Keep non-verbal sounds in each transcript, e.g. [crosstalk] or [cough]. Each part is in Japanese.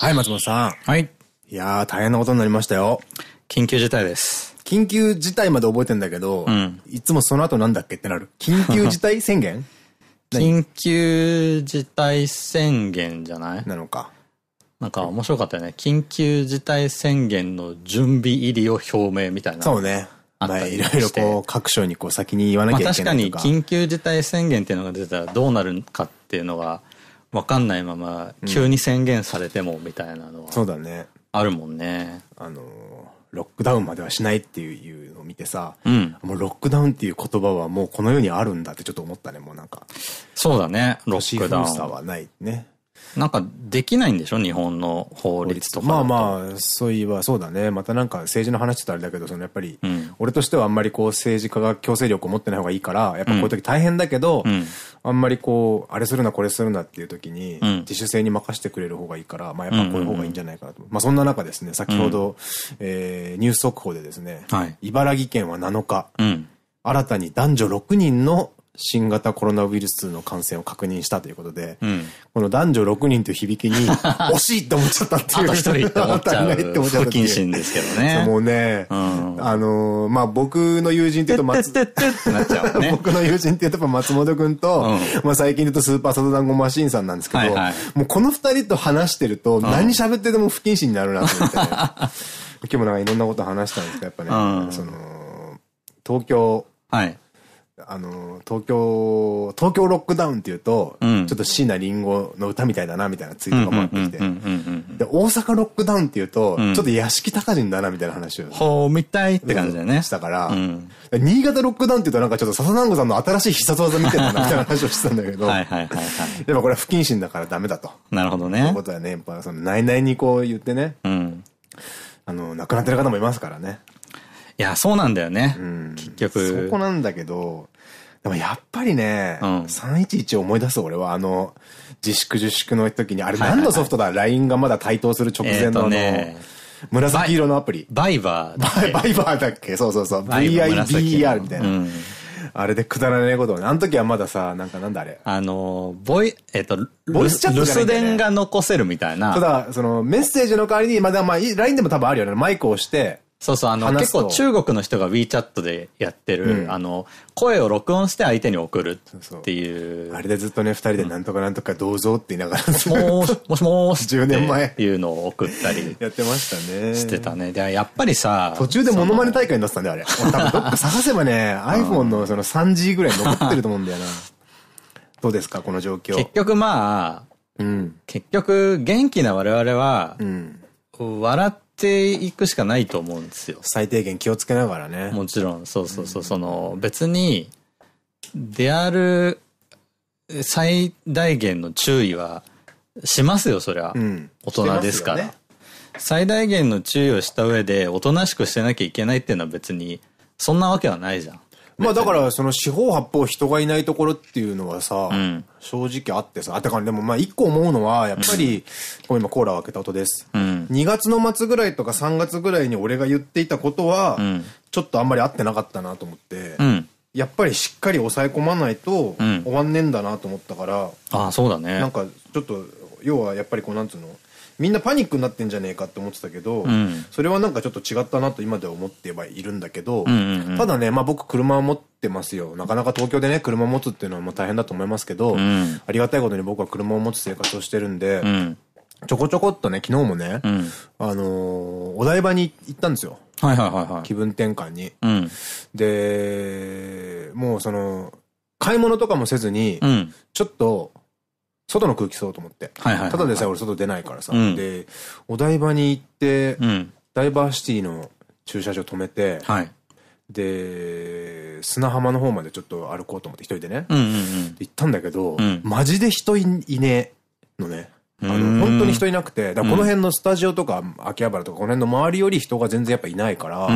はい、松本さん。はい。いやー、大変なことになりましたよ。緊急事態です。緊急事態まで覚えてんだけど、うん、いつもその後なんだっけってなる。緊急事態宣言 [laughs] 緊急事態宣言じゃないなのか。なんか面白かったよね。緊急事態宣言の準備入りを表明みたいな。そうね。あいろいろこう各所にこう先に言わなきゃいけないとか。確かに緊急事態宣言っていうのが出たらどうなるかっていうのは分かんないまま急に宣言されてもみたいなのは、うん、そうだね。あるもんね。あの、ロックダウンまではしないっていうのを見てさ、うん、もうロックダウンっていう言葉はもうこの世にあるんだってちょっと思ったね、もうなんか。そうだね、ロックダウン。はないね。なんかできないんでしょ日本の法律とかまあまあ、そういえばそうだね。またなんか政治の話ってあれだけど、そのやっぱり、うん、俺としてはあんまりこう政治家が強制力を持ってない方がいいから、やっぱこういう時大変だけど、うん、あんまりこう、あれするなこれするなっていう時に、自主性に任せてくれる方がいいから、まあやっぱこういう方がいいんじゃないかなと。まあそんな中ですね、先ほど、うん、えー、ニュース速報でですね、はい、茨城県は7日、新たに男女6人の新型コロナウイルスの感染を確認したということで、うん、この男女6人という響きに、[laughs] 惜しいって思っちゃったっていう。あと1人って思っちゃう。なって思っちゃった。不謹慎ですけどね。もうね、うん、あのー、まあ、僕の友人って言うと松、てってってなっちゃう、ね、[laughs] 僕の友人って言うと松本くんと、うん、まあ、最近で言うとスーパーサドダンゴマシンさんなんですけど、はいはい、もうこの二人と話してると、何喋ってても不謹慎になるなと思って。[laughs] 今日もなんかいろんなこと話したんですけど、やっぱね、その、東京、はい。あの、東京、東京ロックダウンっていうと、うん、ちょっと椎名林檎の歌みたいだな、みたいなツイートが回ってきて。で、大阪ロックダウンっていうと、うん、ちょっと屋敷高人だな、みたいな話を。ほう、見たいって感じだよね。したから、うん、新潟ロックダウンっていうとなんかちょっと笹南子さんの新しい必殺技見てたな、みたいな話をしてたんだけど。はいはいはい、はい、でもこれは不謹慎だからダメだと。なるほどね。いうことはね、やっぱその内々にこう言ってね。うん。あの、亡くなってる方もいますからね。いや、そうなんだよね。うん、結局。そこなんだけど、でもやっぱりね、うん、311思い出す俺は、あの、自粛自粛の時に、あれ何のソフトだ ?LINE がまだ台頭する直前のの、紫色のアプリ。バイバーバイ。バーだっけそうそうそう。VIBER みたいな。うんあれでくだらないことあの時はまださ、なんかなんだあれ。あの、ボイ、えっ、と、ボイスチャット、ね、留守電が残せるみたいな。ただ、その、メッセージの代わりに、まだまあ、LINE でも多分あるよね。マイクを押して、そうそう、あの、結構中国の人が WeChat でやってる、うん、あの、声を録音して相手に送るっていう。そうそうあれでずっとね、二人でなんとかなんとかどうぞって言いながら、うん、もしもし、もしもし、10年前。っていうのを送ったり。やってましたね。してたね。で、やっぱりさ、途中でモノマネ大会になってたんだよ、あれ。[laughs] 多分どっか探せばね、iPhone のその 3G ぐらい残ってると思うんだよな。[laughs] どうですか、この状況。結局まあ、うん、結局、元気な我々は、うん、笑って、ていくしかないと思うんですよ。最低限気をつけながらね。もちろん、そうそうそう、うん、その、別に、である最大限の注意はしますよ、そりゃ。うん、大人ですから。ね、最大限の注意をした上で、おとなしくしてなきゃいけないっていうのは別に、そんなわけはないじゃん。まあだから、その四方八方人がいないところっていうのはさ、うん、正直あってさ、あ、だからでもまあ一個思うのは、やっぱり、今コーラを開けた音です。うん、2月の末ぐらいとか3月ぐらいに俺が言っていたことは、うん、ちょっとあんまり合ってなかったなと思って、うんやっぱりしっかり抑え込まないと終わんねえんだなと思ったから、うん、ああそうだねなんかちょっと要はやっぱりこうなんつうのみんなパニックになってんじゃねえかって思ってたけど、うん、それはなんかちょっと違ったなと今では思ってはいるんだけど、ただね、まあ僕車を持ってますよ。なかなか東京でね、車持つっていうのはもう大変だと思いますけど、うん、ありがたいことに僕は車を持つ生活をしてるんで、うん、ちょこちょこっとね、昨日もね、あのー、お台場に行ったんですよ。はいはいはいはい。気分転換に。で、もうその、買い物とかもせずに、ちょっと、外の空気吸おうと思って。ただでさえ俺外出ないからさ。うん、で、お台場に行って、うん、ダイバーシティの駐車場止めて、はい、で、砂浜の方までちょっと歩こうと思って一人でね。行ったんだけど、うん、マジで人いねえのね。あの、本当に人いなくて、だこの辺のスタジオとか、秋葉原とか、この辺の周りより人が全然やっぱいないから、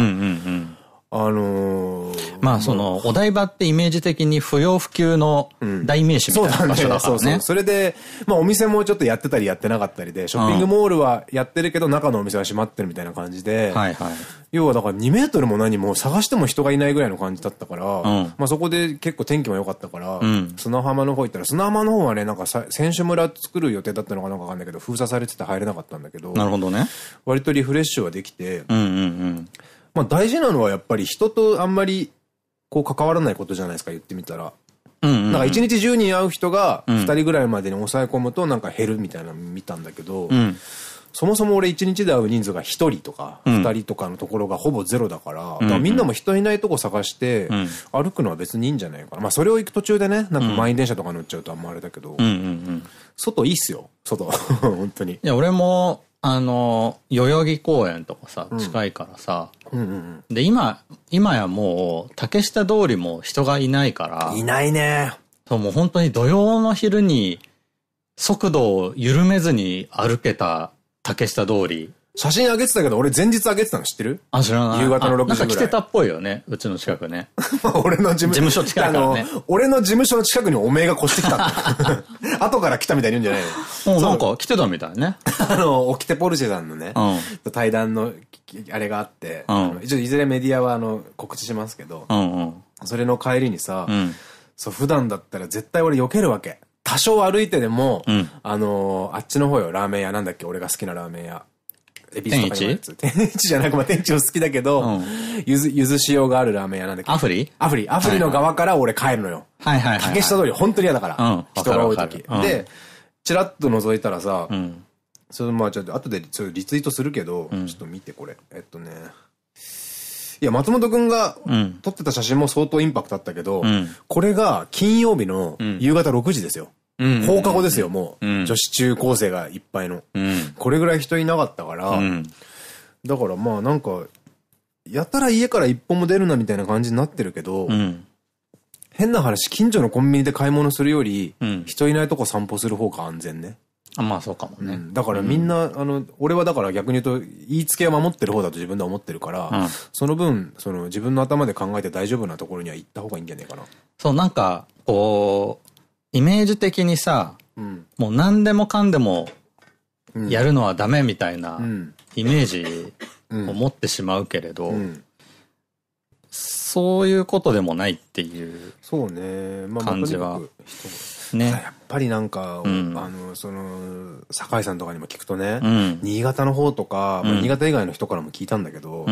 あのー、まあその、お台場ってイメージ的に不要不急の代名詞みたいな場所だからね。うん、そうそうそれで、まあお店もちょっとやってたりやってなかったりで、ショッピングモールはやってるけど中のお店は閉まってるみたいな感じで、うんはいはい、要はだから2メートルも何も探しても人がいないぐらいの感じだったから、うん、まあそこで結構天気も良かったから、砂浜の方行ったら、砂浜の方はね、なんか選手村作る予定だったのかなんかわかんないけど、封鎖されてて入れなかったんだけど、なるほどね。割とリフレッシュはできて、うんうんうんまあ大事なのはやっぱり人とあんまりこう関わらないことじゃないですか、言ってみたら。なんか一日10人会う人が2人ぐらいまでに抑え込むとなんか減るみたいなの見たんだけど、うん、そもそも俺1日で会う人数が1人とか2人とかのところがほぼゼロだから、からみんなも人いないとこ探して歩くのは別にいいんじゃないかな。まあそれを行く途中でね、なんか満員電車とか乗っちゃうとあんまあれだけど、外いいっすよ、外。[laughs] 本当に。いや俺もあの、代々木公園とかさ、近いからさ、で、今、今やもう、竹下通りも人がいないから、いないね。そう、もう本当に土曜の昼に、速度を緩めずに歩けた竹下通り写真あげてたけど、俺前日あげてたの知ってるあ、知らない。夕方の6時ぐらい。なんか来てたっぽいよね。うちの近くね。[laughs] 俺の事務事務所近く、ね、あの、俺の事務所の近くにおめえが越してきたって。[laughs] 後から来たみたいに言うんじゃないのなんか来てたみたいね。[laughs] あの、オキテポルシェさんのね、うん、対談の、あれがあって、うん、一応いずれメディアはあの告知しますけど、うんうん、それの帰りにさ、うん、そう、普段だったら絶対俺避けるわけ。多少歩いてでも、うん、あのー、あっちの方よ、ラーメン屋なんだっけ、俺が好きなラーメン屋。エビスとか天一 [laughs] 天一じゃなく、まあ、天一も好きだけど、ゆず、ゆず、しようがあるラーメン屋なんだけど。アフリアフリ。アフリの側から俺帰るのよ。はいはい。竹下通り、本当に嫌だから。うん。人が多い時。で、チラッと覗いたらさ、うん、そのまあちょっと後でちょリツイートするけど、うん、ちょっと見てこれ。えっとね。いや、松本くんが撮ってた写真も相当インパクトあったけど、うん、これが金曜日の夕方6時ですよ。放課後ですよ、もう。女子中高生がいっぱいの。これぐらい人いなかったから、だからまあなんか、やたら家から一歩も出るなみたいな感じになってるけど、変な話、近所のコンビニで買い物するより、人いないとこ散歩する方が安全ね。あまあそうかもね、うん。だからみんな、うん、あの、俺はだから逆に言うと、言いつけは守ってる方だと自分では思ってるから、うん、その分、その自分の頭で考えて大丈夫なところには行った方がいいんじゃないかな。そう、なんか、こう、イメージ的にさ、うん、もう何でもかんでもやるのはダメみたいなイメージを持ってしまうけれど、そういうことでもないっていう感じは。ね。やっぱりなんか、うん、あの、その、酒井さんとかにも聞くとね、うん、新潟の方とか、新潟以外の人からも聞いたんだけど、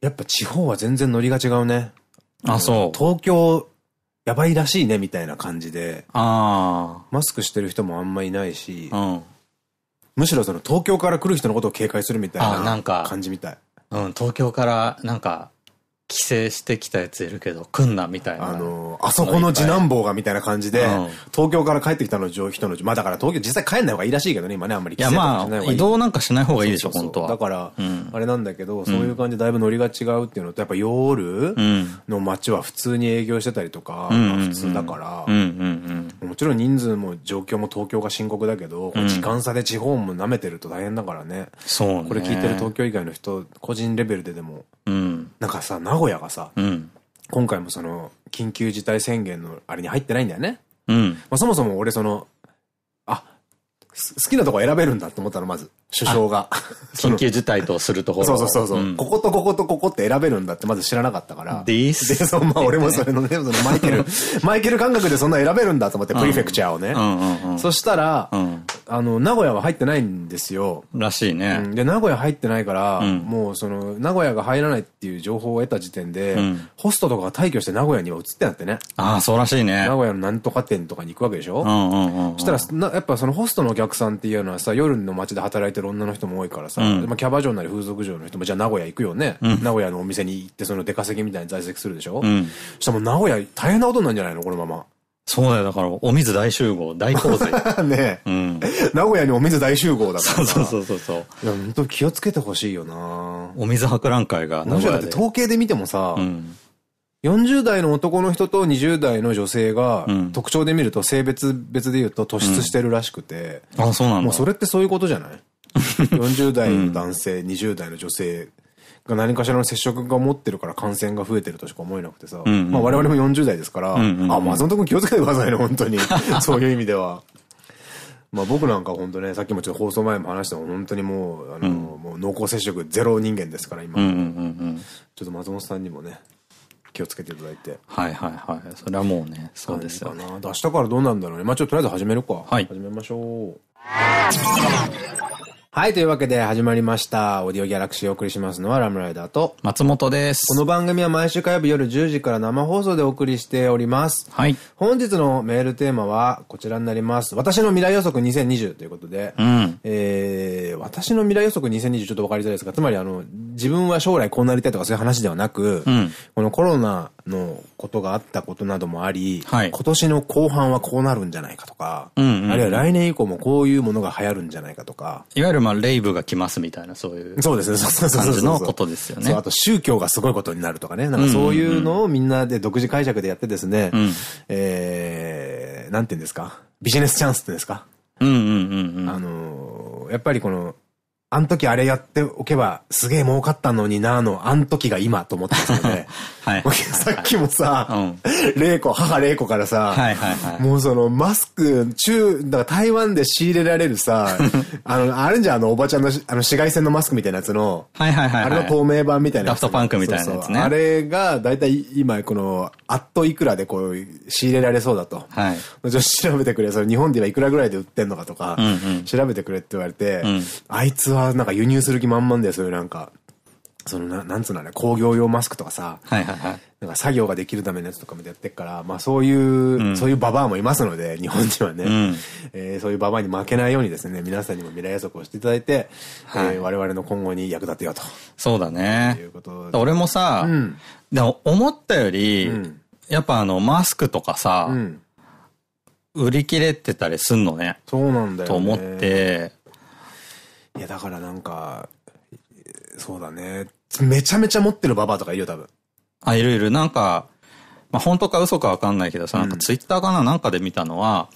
やっぱ地方は全然ノリが違うね。あ、そう。東京やばいらしいねみたいな感じで、マスクしてる人もあんまいないし、うん、むしろその東京から来る人のことを警戒するみたいな感じみたい。うん、東京からなんか帰省してきたやついるけど、来んなみたいな。あの、あそこの次男坊がみたいな感じで、東京から帰ってきたの上人の、まあだから東京実際帰んない方がいいらしいけどね、今ね、あんまり帰省しない方がいい。いやまあ、移動なんかしない方がいいでしょ、本当は。だから、あれなんだけど、そういう感じでだいぶノリが違うっていうのと、やっぱ夜の街は普通に営業してたりとか、普通だから、もちろん人数も状況も東京が深刻だけど、時間差で地方も舐めてると大変だからね。そうね。これ聞いてる東京以外の人、個人レベルででも、うん、なんかさ、名古屋がさ、うん、今回もその、緊急事態宣言のあれに入ってないんだよね。うん、まあそもそも俺その、あ、好きなとこ選べるんだと思ったの、まず。首相が。緊急事態とするところ。[laughs] そうそうそうそう、こことこことここって選べるんだってまず知らなかったから。でそまあ俺もそれのね、そのマイケル、[laughs] マイケル感覚でそんな選べるんだと思って、プリフェクチャーをね。そしたら、うん、あの、名古屋は入ってないんですよ。らしいね。うん、で、名古屋入ってないから、うん、もうその、名古屋が入らないっていう情報を得た時点で、うん、ホストとかが退去して名古屋には移ってなってね。ああ、そうらしいね。名古屋のなんとか店とかに行くわけでしょうううんそしたらな、やっぱそのホストのお客さんっていうのはさ、夜の街で働いてる女の人も多いからさ、まあキャバ嬢なり風俗嬢の人も、じゃあ名古屋行くよね。名古屋のお店に行って、その出稼ぎみたいに在籍するでしょ、うん、そしたらもう名古屋大変なことになるんじゃないのこのまま。そうだよ、だから、お水大集合、大洪水。[laughs] ねえ。うん。名古屋にお水大集合だから。そうそうそうそう。いや、本当気をつけてほしいよなお水博覧会が名古屋で。だって統計で見てもさ、うん、40代の男の人と20代の女性が、特徴で見ると性別別で言うと突出してるらしくて。うん、あ、そうなんだ。もうそれってそういうことじゃない ?40 [laughs] 代の男性、うん、20代の女性。が何かしらの接触が持ってるから感染が増えてるとしか思えなくてさ、まあ我々も40代ですから、あ、松本君気をつけてくださいね、本当に。[laughs] そういう意味では。まあ僕なんか本当ね、さっきもちょっと放送前も話したも本当にもう、あの、うん、もう濃厚接触ゼロ人間ですから、今。ちょっと松本さんにもね、気をつけていただいて。はいはいはい。それはもうね、そうですよ、ね。か明日からどうなんだろうね。まあちょっととりあえず始めるか。はい。始めましょう。はい、というわけで始まりました。オーディオギャラクシーをお送りしますのはラムライダーと松本です。この番組は毎週火曜日夜10時から生放送でお送りしております。はい。本日のメールテーマはこちらになります。私の未来予測2020ということで、うん、えー、私の未来予測2020ちょっとわかりづらいですが、つまりあの、自分は将来こうなりたいとかそういう話ではなく、うん、このコロナのことがあったことなどもあり、はい、今年の後半はこうなるんじゃないかとか、あるいは来年以降もこういうものが流行るんじゃないかとか。いわゆるまあ、レイブが来ますみたいな、そういう。そうですね、そうそうそう。のことですよね。そう、あと宗教がすごいことになるとかね、なんかそういうのをみんなで独自解釈でやってですね、えー、なんて言うんですか、ビジネスチャンスってですか。うんうんうんうん。あのー、やっぱりこの、あん時あれやっておけばすげえ儲かったのになーの、あん時が今と思ってたので。[laughs] はい。さっきもさ、玲子、母玲子からさ、もうそのマスク、中、だから台湾で仕入れられるさ、[laughs] あの、あるんじゃん、あのおばちゃんのあの紫外線のマスクみたいなやつの、はいはいはい。あれの透明版みたいなやつ。ダフトパンクみたいなやつね。あれが、だいたい今このあっといくらでこう、仕入れられそうだと。はい。後調べてくれ、それ日本ではいくらぐらいで売ってんのかとか、うんうん、調べてくれって言われて、うん、あいつはなんか輸入する気満々でそれなんか。そのな、なんつうのね、工業用マスクとかさ、はいはいはい。なんか作業ができるためのやつとかもやってっから、まあそういう、うん、そういうババアもいますので、日本人はね、うん、えー、そういうババアに負けないようにですね、皆さんにも未来予測をしていただいて、はい、えー、我々の今後に役立てようと。そうだね。いうこと俺もさ、うん、でも思ったより、うん、やっぱあの、マスクとかさ、うん、売り切れてたりすんのね。そうなんだよ、ね、と思って、いやだからなんか、そうだね。めちゃめちゃ持ってるババアとかいるよ、多分。あ、いるいる。なんか、まあ、本当か嘘かわかんないけどさ、なんかツイッターかな、うん、なんかで見たのは、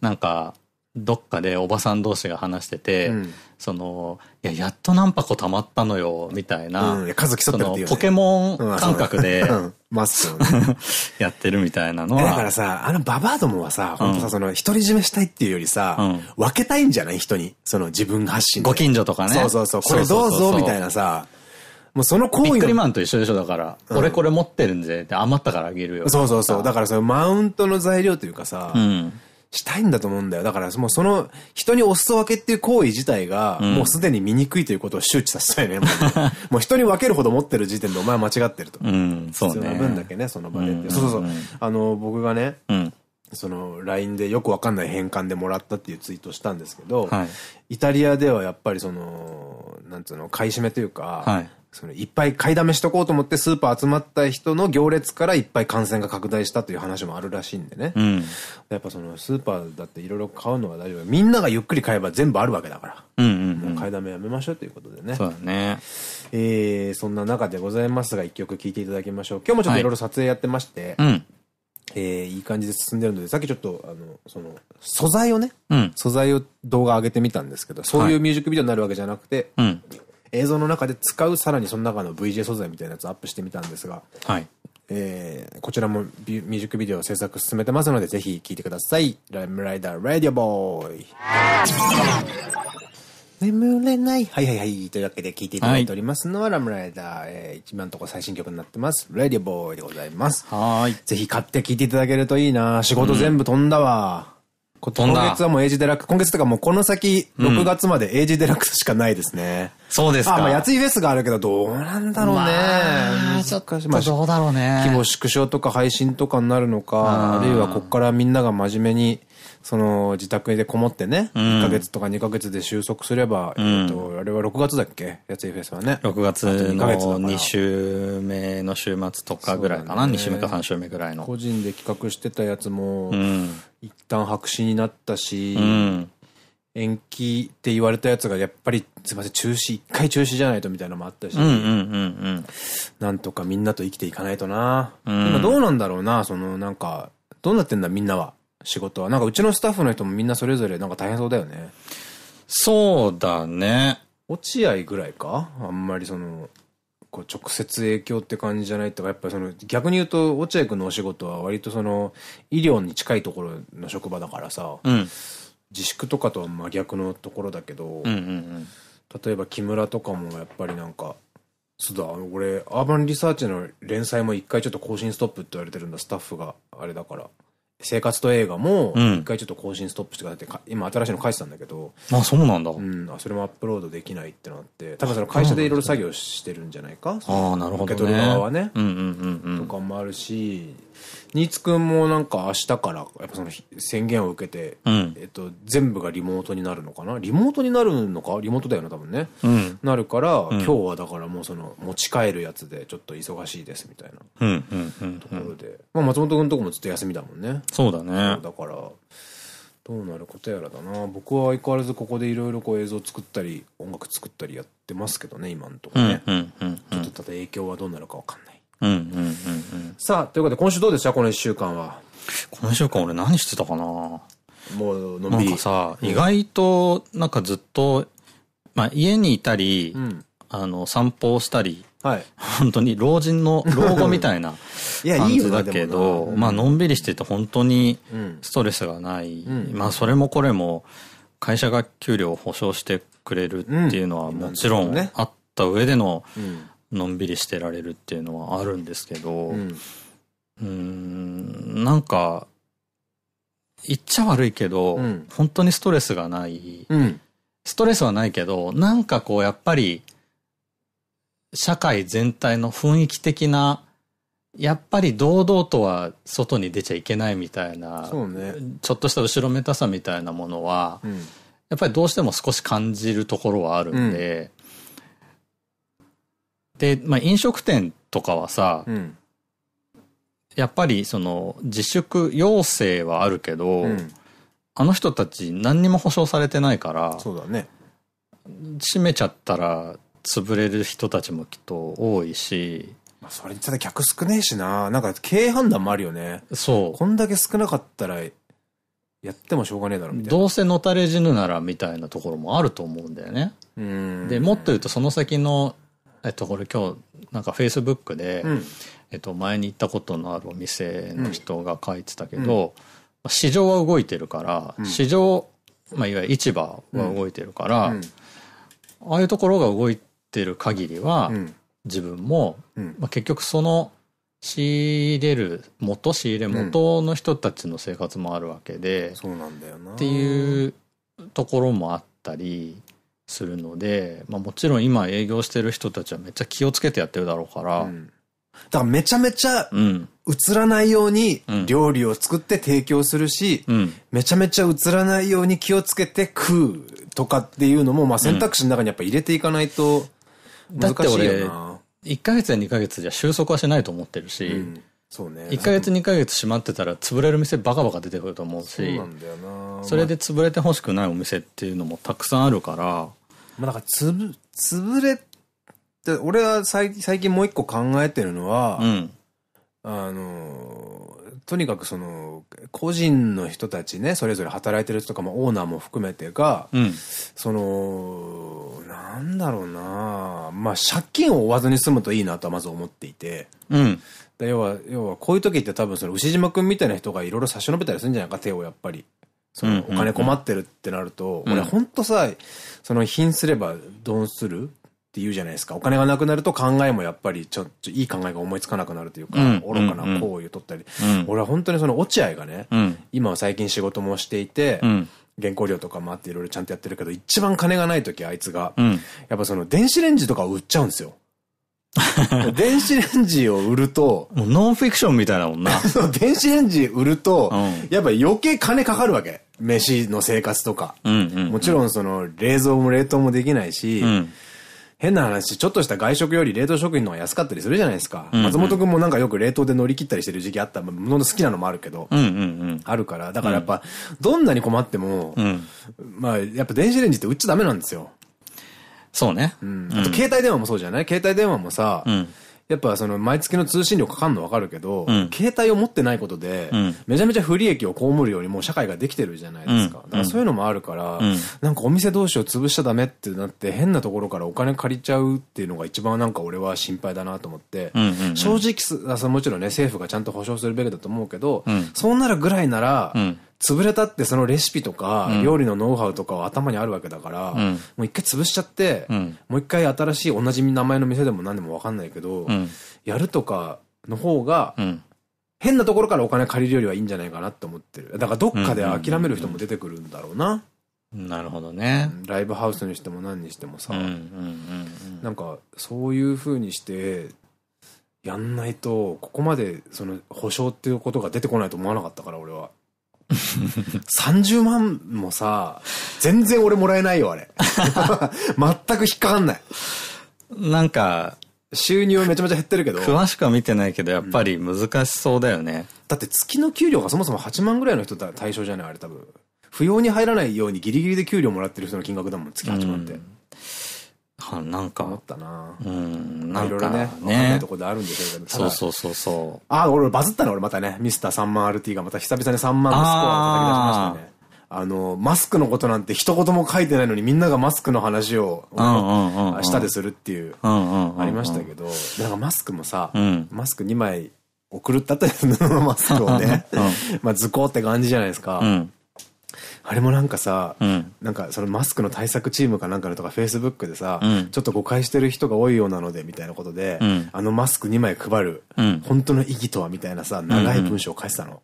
なんか、どっかでおばさん同士が話してて、うん、その、いや、やっと何箱溜まったのよ、みたいな。うん、数競ってるっていう、ね、ポケモン感覚で、マスク、ね、[laughs] やってるみたいなのは。だからさ、あのババアどもはさ、本当さ、その、独り占めしたいっていうよりさ、うん、分けたいんじゃない人に。その、自分が発信ご近所とかね。そうそうそう、これどうぞ、みたいなさ。もうその行為ビックリマンと一緒でしょ、だから。うん、俺これ持ってるんで、余ったからあげるよ。そうそうそう。だからそのマウントの材料というかさ、うん、したいんだと思うんだよ。だから、もうその、人にお裾分けっていう行為自体が、もうすでに醜いということを周知させたいね。うん、もう人に分けるほど持ってる時点でお前は間違ってると。うん、そうね。必要な分だけね、その場でって。そうそうそう。あの、僕がね、うんその LINE でよくわかんない変換でもらったっていうツイートしたんですけど、はい、イタリアではやっぱりその、なんつうの、買い占めというか、はい、そいっぱい買いだめしとこうと思ってスーパー集まった人の行列からいっぱい感染が拡大したという話もあるらしいんでね。うん、やっぱそのスーパーだっていろいろ買うのは大丈夫。みんながゆっくり買えば全部あるわけだから。う買いだめやめましょうということでね。そうだね。えー、そんな中でございますが一曲聴いていただきましょう。今日もちょっといろいろ撮影やってまして。はい、うんえー、いい感じで進んでるので、さっきちょっと、あの、その、素材をね、うん、素材を動画上げてみたんですけど、そういうミュージックビデオになるわけじゃなくて、うん。映像の中で使う、さらにその中の VJ 素材みたいなやつアップしてみたんですが、はい。えー、こちらもミュージックビデオ制作進めてますので、ぜひ聴いてください。ラムライダー、ラディオボーイ。眠れない。はいはいはい。というわけで聴いていただいておりますのは、はい、ラムライダー、えー、一番とこ最新曲になってます。ラディオボーイでございます。はい。ぜひ買って聴いていただけるといいな仕事全部飛んだわ。うん今月はもうエイジデラックス、今月とかもうこの先、6月までエイジデラックスしかないですね。うん、そうですか。あ、まあ、やついフェスがあるけど、どうなんだろうね。まあ、ちょっと、まあ、どうだろうね。規模縮小とか配信とかになるのか、あるいはここからみんなが真面目に、その自宅でこもってね、1ヶ月とか2ヶ月で収束すれば、えっと、あれは6月だっけやついフェスはね。6月の2週目の週末とかぐらいかな、2週目か3週目ぐらいの。個人で企画してたやつも、一旦白紙になったし、延期って言われたやつがやっぱりすみません中止一回中止じゃないとみたいなのもあったしなんとかみんなと生きていかないとな、今どうなんだろうなそのなんかどうなってんだみんなは仕事は。なんかうちのスタッフの人もみんなそれぞれなんか大変そうだよね。そうだね。落合ぐらいかあんまりその、こう直接影響って感じじゃないとか、やっぱりその逆に言うと落合君のお仕事は割とその医療に近いところの職場だからさ、うん、自粛とかとは真逆のところだけど、例えば木村とかもやっぱりなんか、そうだ、俺、アーバンリサーチの連載も一回ちょっと更新ストップって言われてるんだ、スタッフが、あれだから。生活と映画も、一回ちょっと更新ストップしてくださって、今新しいの書いてたんだけど。あ、そうなんだ。うん。それもアップロードできないってなって、多分その会社でいろいろ作業してるんじゃないかああ、なるほど、ね。受け取る側はね。うんうんうん。とかもあるし、新津くんもなんか明日から、やっぱその宣言を受けて、うん、えっと、全部がリモートになるのかなリモートになるのかリモートだよね、多分ね。うん、なるから、うん、今日はだからもうその、持ち帰るやつでちょっと忙しいですみたいな。ところで。まあ松本くんとこもずっと休みだもんね。そうだね。だから、どうなることやらだな。僕は相変わらずここでいろいろこう映像作ったり、音楽作ったりやってますけどね、今のとこね。ちょっとただ影響はどうなるかわかんない。さあ、ということで今週どうでしたこの一週間は。この一週間俺何してたかなもうなんかさ、意外となんかずっと、まあ家にいたり、うん、あの散歩をしたり、はい、本当に老人の [laughs] 老後みたいな感じだけど、まあのんびりしてて本当にストレスがない。うんまあそれもこれも会社が給料を保証してくれるっていうのはもちろんあった上での、んのんびりしてられるっていうのはあるんですけど、うん、なんか、言っちゃ悪いけど、うん、本当にストレスがない。うん、ストレスはないけど、なんかこう、やっぱり、社会全体の雰囲気的な、やっぱり堂々とは外に出ちゃいけないみたいな、ね、ちょっとした後ろめたさみたいなものは、うん、やっぱりどうしても少し感じるところはあるんで、で、まあ、飲食店とかはさ、うん、やっぱりその自粛要請はあるけど、うん、あの人たち何にも保証されてないから、そうだね。閉めちゃったら潰れる人たちもきっと多いし、まあそれにただ客少ねえしな。なんか経営判断もあるよね。そう。こんだけ少なかったら、やってもしょうがねえだろみたいな。どうせのたれ死ぬならみたいなところもあると思うんだよね。で、もっと言うとその先のえっと、これ今日なんかフェイスブックで、うん、えっと、前に行ったことのあるお店の人が書いてたけど、うん、市場は動いてるから、うん、市場、まあ、いわゆる市場は動いてるから、ああいうところが動いてる限りは、自分も、まあ、結局その仕入れる元仕入れ元の人たちの生活もあるわけで、そうなんだよなっていうところもあったり。するので、まあ、もちろん今営業してる人たちはめっちゃ気をつけてやってるだろうから、うん、だからめちゃめちゃ映らないように料理を作って提供するし、うん、めちゃめちゃ映らないように気をつけて食うとかっていうのも、まあ、選択肢の中にやっぱ入れていかないと難しいよな。1ヶ月や2ヶ月じゃ収束はしないと思ってるし、うんそうね。1ヶ月2ヶ月閉まってたら潰れる店バカバカ出てくると思うし。そうなんだよな。それで潰れてほしくないお店っていうのもたくさんあるから、まあだから、つぶ、潰れって、俺は最近もう一個考えてるのは、うん、あの、とにかくその、個人の人たちね、それぞれ働いてる人とかも、オーナーも含めてが、うん、その、なんだろうなまあ、借金を負わずに済むといいなとはまず思っていて、うん、要は、要は、こういう時って多分その、牛島くんみたいな人がいろいろ差し伸べたりするんじゃないか、手をやっぱり。その、お金困ってるってなると、俺ほんとさ、その貧すればどうするって言うじゃないですか。お金がなくなると考えもやっぱりちょっといい考えが思いつかなくなるというか、愚かな行為を取ったり。俺は本当にその落合がね、今は最近仕事もしていて、原稿料とかもあっていろいろちゃんとやってるけど、一番金がない時あいつが、やっぱその電子レンジとかを売っちゃうんですよ。[laughs] 電子レンジを売ると。もうノンフィクションみたいなもんな。[laughs] 電子レンジ売ると、うん、やっぱ余計金かかるわけ。飯の生活とか。もちろんその冷蔵も冷凍もできないし、うん、変な話、ちょっとした外食より冷凍食品の方が安かったりするじゃないですか。うんうん、松本くんもなんかよく冷凍で乗り切ったりしてる時期あった。もの好きなのもあるけど。あるから。だからやっぱ、どんなに困っても、うん、まあやっぱ電子レンジって売っちゃダメなんですよ。そうね。うん。あと携帯電話もそうじゃない携帯電話もさ、うんやっぱその毎月の通信料かかるのわかるけど、うん、携帯を持ってないことで、うん、めちゃめちゃ不利益を被るようにもう社会ができてるじゃないですか。うん、だからそういうのもあるから、なんかお店同士を潰しちゃダメってなって変なところからお金借りちゃうっていうのが一番なんか俺は心配だなと思って、正直さ、もちろんね政府がちゃんと保証するべきだと思うけど、そうなるぐらいなら、潰れたってそのレシピとか、料理のノウハウとかは頭にあるわけだから、もう一回潰しちゃって、もう一回新しい同じ名前の店でも何でもわかんないけど、やるとかの方が、変なところからお金借りるよりはいいんじゃないかなって思ってる。だからどっかで諦める人も出てくるんだろうな。なるほどね。ライブハウスにしても何にしてもさ。なんか、そういう風にして、やんないと、ここまで、その、保証っていうことが出てこないと思わなかったから、俺は。30万もさ、全然俺もらえないよ、あれ。[laughs] 全く引っかかんない。なんか、収入めちゃめちゃ減ってるけど。詳しくは見てないけど、やっぱり難しそうだよね、うん。だって月の給料がそもそも8万ぐらいの人対象じゃないあれ多分。不要に入らないようにギリギリで給料もらってる人の金額だもん、月8万って。うんはなんか。思ったなうん、なんか。いろいろね、とこであるんでしょうけど、そうそうそうそう。あ、俺バズったね、俺またね。ミスター3万 RT がまた久々に3万のスコアを叩き出しましたね。あの、マスクのことなんて一言も書いてないのにみんながマスクの話を下でするっていう、ありましたけど、なんかマスクもさ、うん、マスク2枚送るったったや布のマスクをね、[laughs] まあ図工って感じじゃないですか。うんあれもなんかさ、うん、なんかそのマスクの対策チームかなんかのとかフェイスブックでさ、うん、ちょっと誤解してる人が多いようなのでみたいなことで、うん、あのマスク2枚配る、本当の意義とはみたいなさ、長い文章を書いてたの。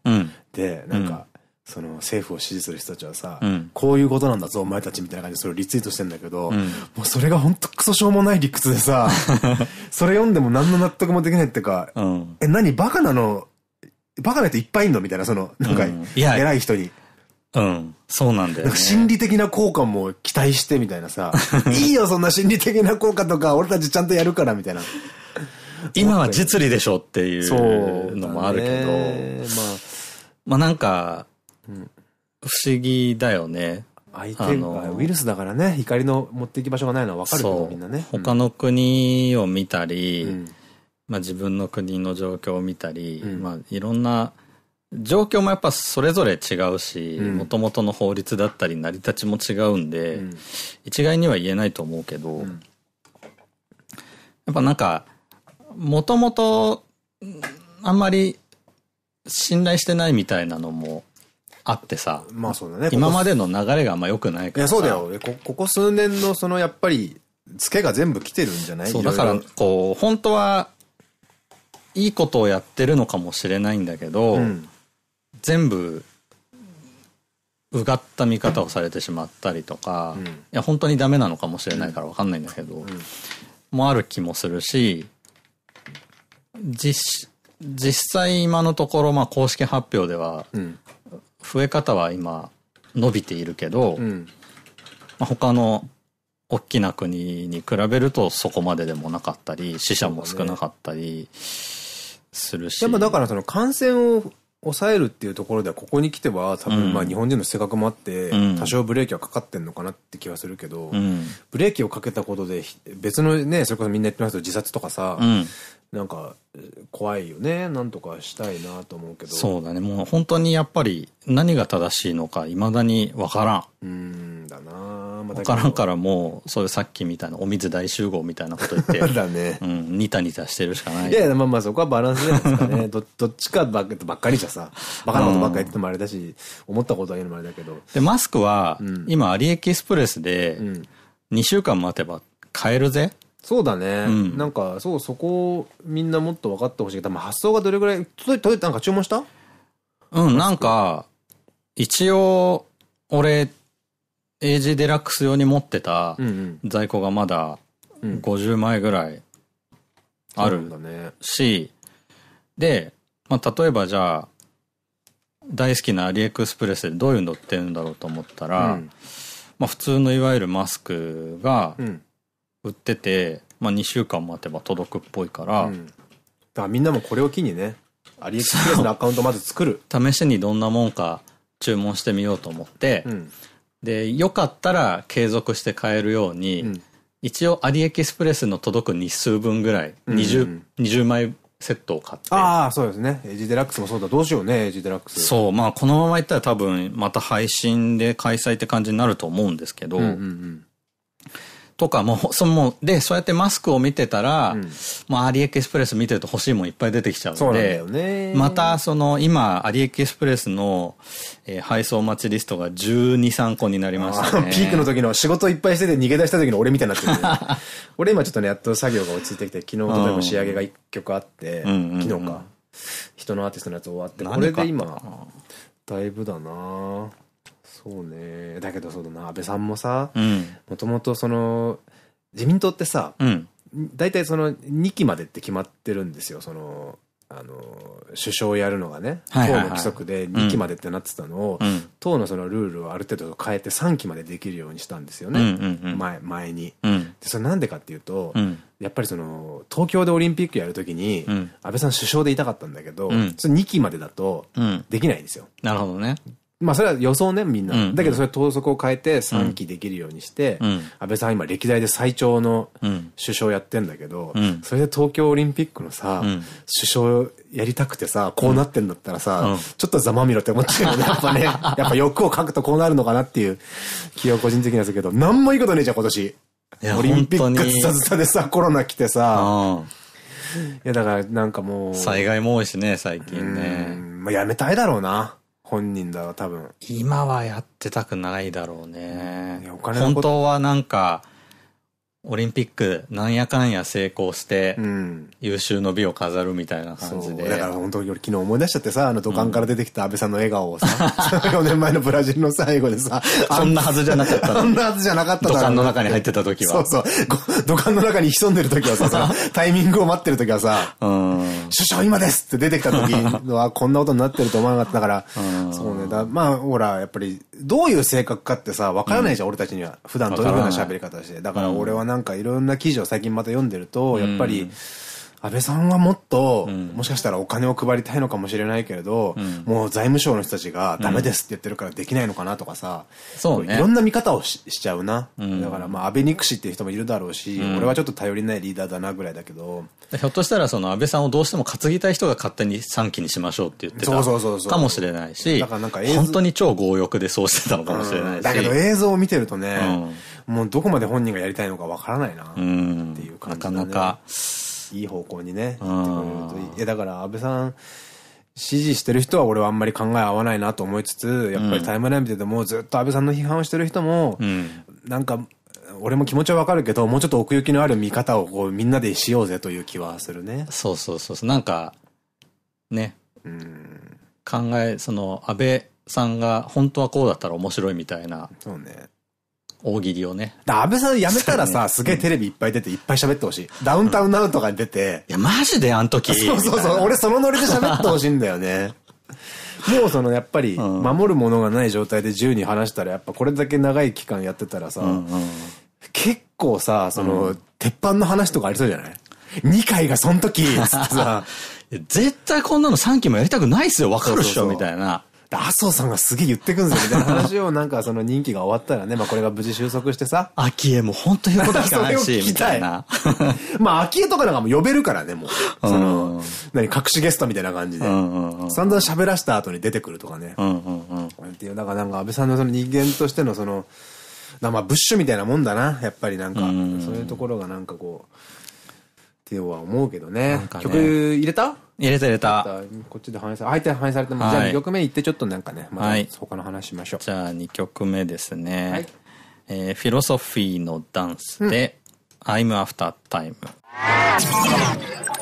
で、なんか、その政府を支持する人たちはさ、うん、こういうことなんだぞ、お前たちみたいな感じでそれをリツイートしてんだけど、うん、もうそれが本当くクソしょうもない理屈でさ、[laughs] それ読んでも何の納得もできないっていうか、うん、え、何バカなのバカな人いっぱいいんのみたいな、その、なんか、偉い人に。うん。そうなんだよ、ね、心理的な効果も期待してみたいなさ。[laughs] いいよ、そんな心理的な効果とか、俺たちちゃんとやるからみたいな。今は実利でしょっていうのもあるけど。まあ、まあなんか、不思議だよね。相手がウイルスだからね、怒りの持っていき場所がないのはわかるけど、みんなね。他の国を見たり、うん、まあ自分の国の状況を見たり、うん、まあいろんな状況もやっぱそれぞれ違うし、もともとの法律だったり成り立ちも違うんで、うん、一概には言えないと思うけど、うん、やっぱなんか、もともとあんまり信頼してないみたいなのもあってさ、まあそうだね、今までの流れがあんま良くないからいやそうだよこ。ここ数年のそのやっぱり、ツケが全部来てるんじゃないそう、だからこう、本当は、いいことをやってるのかもしれないんだけど、うん全部うがった見方をされてしまったりとか、うん、いや本当にダメなのかもしれないから分かんないんだけど、うん、もある気もするし実際今のところまあ公式発表では、増え方は今伸びているけど、うん、まあ、他の大きな国に比べるとそこまででもなかったり死者も少なかったりするし。ね、やっぱだからその感染を抑えるっていうところでは、ここに来ては、多分まあ日本人の性格もあって、多少ブレーキはかかってんのかなって気はするけど、ブレーキをかけたことで、別のね、それこそみんな言ってますけど、自殺とかさ、なんか怖いよねなんとかしたいなと思うけどそうだねもう本当にやっぱり何が正しいのかいまだに分からんうんだな、ま、分からんからもうそういうさっきみたいなお水大集合みたいなこと言って [laughs] だねうんニタニタしてるしかないいやいやまあまあそこはバランスじゃないですかね [laughs] どどっちかばっかりじゃさバカなことばっかり言ってもあれだし、思ったことは言うのもあれだけどでマスクは、うん、今アリエキスプレスで2週間待てば買えるぜそうだね。うん、なんか、そう、そこをみんなもっと分かってほしいけど、発想がどれぐらい、届いて、なんか注文したうん、なんか、一応、俺、エイジデラックス用に持ってた在庫がまだ50枚ぐらいあるし、で、まあ、例えばじゃあ、大好きなアリエクスプレスでどういうの売ってるんだろうと思ったら、うん、まあ普通のいわゆるマスクが、うん売ってて、まあ2週間待てば届くっぽいから。うん、だからみんなもこれを機にね、アリエクスプレスのアカウントまず作る。試しにどんなもんか注文してみようと思って、うん、で、よかったら継続して買えるように、うん、一応アリエキスプレスの届く日数分ぐらい、20、枚セットを買って。ああ、そうですね。エジデラックスもそうだ。どうしようね、エジデラックス。そう、まあこのままいったら多分また配信で開催って感じになると思うんですけど、うんうんうんとかも、[laughs] そので、そうやってマスクを見てたら、うん、もうアリエクスプレス見てると欲しいもんいっぱい出てきちゃうんで、またその今、アリエクスプレスの、えー、配送待ちリストが12、3個になりましたね。ピークの時の仕事いっぱいしてて逃げ出した時の俺みたいになってる、ね、[laughs] 俺今ちょっとね、やっと作業が落ち着いてきて、昨日例えば仕上げが1曲あって、昨日か。人のアーティストのやつ終わって、これで今、だいぶだなそうね。だけどそうだな、安倍さんもさ、もともとその、自民党ってさ、大体その2期までって決まってるんですよ、その、あの、首相やるのがね、党の規則で2期までってなってたのを、うん、党のそのルールをある程度変えて3期までできるようにしたんですよね、前、前に。うん、それなんでかっていうと、うん、やっぱりその、東京でオリンピックやるときに、安倍さん首相でいたかったんだけど、それ2期までだと、できないんですよ。なるほどね。まあそれは予想ね、みんな。だけどそれ党則を変えて3期できるようにして、安倍さん今歴代で最長の首相やってんだけど、それで東京オリンピックのさ、首相やりたくてさ、こうなってんだったらさ、ちょっとざまみろって思っちゃうよね。[laughs] やっぱね、やっぱ欲を書くとこうなるのかなっていう気は個人的にはするけど、なんもいいことねえじゃん今年。オリンピックズさずさでさ、コロナ来てさ、いやだからなんかもう。災害も多いしね、最近ね。まあやめたいだろうな。本人だわ、多分。今はやってたくないだろうね。うん、本当はなんか、オリンピックなんやかんや成功して、優秀の美を飾るみたいな感じで。うん、だから本当に昨日思い出しちゃってさ、あの土管から出てきた安倍さんの笑顔をさ、うん、4 [laughs] 年前のブラジルの最後でさ、そんなはずじゃなかった。そ [laughs] んなはずじゃなかった土管の中に入ってた時は。そうそう。土管の中に潜んでる時はさ、[laughs] タイミングを待ってる時はさ、うん、首相今ですって出てきた時はこんなことになってると思わなかったから、うん、そうね。だまあほら、やっぱりどういう性格かってさ、わからないじゃん、俺たちには。普段どういうふうな喋り方して。だから俺はな、なんかいろんな記事を最近また読んでると、やっぱり、安倍さんはもっと、もしかしたらお金を配りたいのかもしれないけれど、もう財務省の人たちがダメですって言ってるからできないのかなとかさ、そうね。いろんな見方をしちゃうな。だからまあ安倍憎しっていう人もいるだろうし、俺はちょっと頼りないリーダーだなぐらいだけど。ひょっとしたらその安倍さんをどうしても担ぎたい人が勝手に3期にしましょうって言ってたかもしれないし、だからなんか本当に超強欲でそうしてたのかもしれないし。だけど映像を見てるとね、もうどこまで本人がやりたいのかわからないなっていう感じ、ね、なかなかいい方向にねいやだから安倍さん支持してる人は俺はあんまり考え合わないなと思いつつ、やっぱりタイムライン見ててもずっと安倍さんの批判をしてる人も、うん、なんか、俺も気持ちはわかるけど、もうちょっと奥行きのある見方をこうみんなでしようぜという気はするね。そうそうそうなんか、ね。うん、考え、その安倍さんが本当はこうだったら面白いみたいな。そうね。大喜利をね。だ、安倍さん辞めたらさ、すげえテレビいっぱい出ていっぱい喋ってほしい。ダウンタウンナウとかに出て。いや、マジであん時。そうそうそう。俺そのノリで喋ってほしいんだよね。[laughs] もうそのやっぱり、守るものがない状態で自由に話したら、やっぱこれだけ長い期間やってたらさ、結構さ、その、鉄板の話とかありそうじゃない ?2 回がその時つってさ。[laughs] 絶対こんなの3期もやりたくないっすよ、わかるっしょ、みたいな。麻生さんがすげえ言ってくんですよ、みたいな話を、なんかその任期が終わったらね、まあこれが無事収束してさ。秋江も本当言うこと聞かないし、みたいな。[laughs] まあ秋江とかなんかも呼べるからね、もう。その、何、隠しゲストみたいな感じで。散々喋らした後に出てくるとかね。っていう、だからなんか安倍さんのその人間としてのその、まあブッシュみたいなもんだな、やっぱりなんか。そういうところがなんかこう、っては思うけどね曲入れた入れた入れた。こっちで反映され、相手反映されても、はい、じゃあ2曲目行ってちょっとなんかね、また他の話しましょう。はい、じゃあ2曲目ですね。はい、えー、フィロソフィーのダンスで、うん、I'm After Time。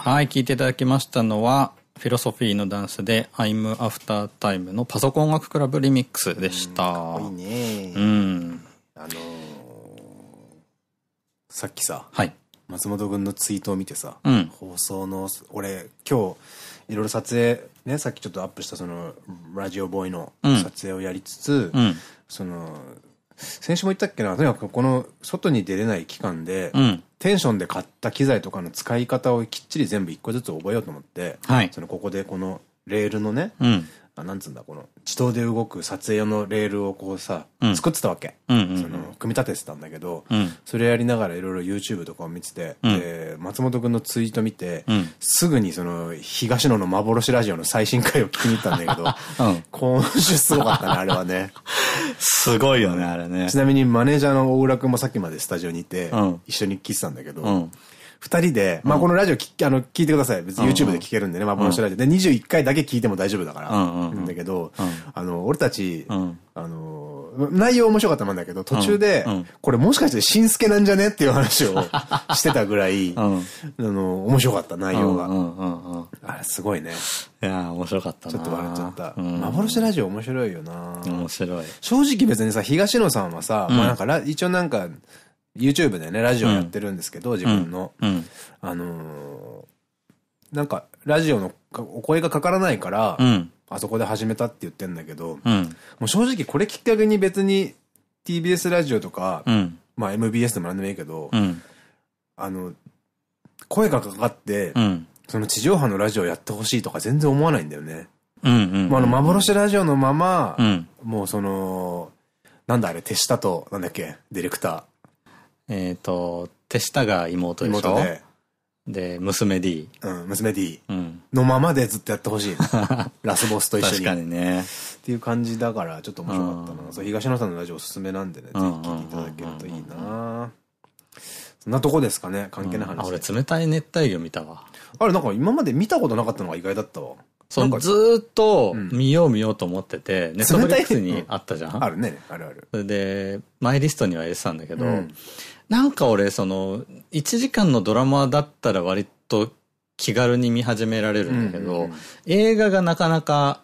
はい、聴いていただきましたのは、フィロソフィーのダンスで I'm After Time のパソコン音楽クラブリミックスでした。うん、いいね。うん。あのー、さっきさ、はい。松本君のツイートを見てさ、うん、放送の、俺、今日、いろいろ撮影、ね、さっきちょっとアップしたその、ラジオボーイの撮影をやりつつ、うん、その、先週も言ったっけな、とにかくこの、外に出れない期間で、うん、テンションで買った機材とかの使い方をきっちり全部一個ずつ覚えようと思って、はい、その、ここでこの、レールのね、うん、なんつうんだ、この自動で動く撮影用のレールをこうさ、作ってたわけ。その、組み立ててたんだけど、それやりながらいろいろ YouTube とかを見てて、で、松本君のツイート見て、すぐにその、東野の幻ラジオの最新回を聞きに行ったんだけど、[laughs] 今週すごかったね、[laughs] あれはね。すごいよね、あれね。ちなみにマネージャーの大浦君もさっきまでスタジオにいて、一緒に聞いてたんだけど、二人で、まあこのラジオき、あの、聞いてください。別に YouTube で聞けるんでね、幻ラジオ。で、21回だけ聞いても大丈夫だから。うんだけど、あの、俺たち、あの、内容面白かったもんだけど、途中で、これもしかして新助なんじゃねっていう話を [laughs] してたぐらい、うん、あの、面白かった内容が。うううんんん、あれ、すごいね。いや面白かったなちょっと笑っちゃった。幻ラジオ面白いよな面白い。正直別にさ、東野さんはさ、まあなんか、一応なんか、YouTube でね、ラジオやってるんですけど、自分の。あのー、なんか、ラジオのお声がかからないから、あそこで始めたって言ってんだけど、もう正直これきっかけに別に TBS ラジオとか、まあ MBS でもなんでもいいけど、あの、声がかかって、その地上波のラジオやってほしいとか全然思わないんだよね。あの、幻ラジオのまま、もうその、なんだあれ、手下と、なんだっけ、ディレクター。えっと、手下が妹でしょで。で、娘 D。うん、娘 D。うん。のままでずっとやってほしい。[laughs] ラスボスと一緒に。確かにね。っていう感じだから、ちょっと面白かったな。東野さんのラジオおすすめなんでね、ぜひ聞いていただけるといいなそんなとこですかね、関係ない話、あ、俺、冷たい熱帯魚見たわ。あれ、なんか今まで見たことなかったのが意外だったわ。そう、ずっと見よう見ようと思ってて、ネットフリックスにあったじゃん、あるね、あるある。それで、マイリストには入れてたんだけど、なんか俺、その、1時間のドラマだったら割と気軽に見始められるんだけど、映画がなかなか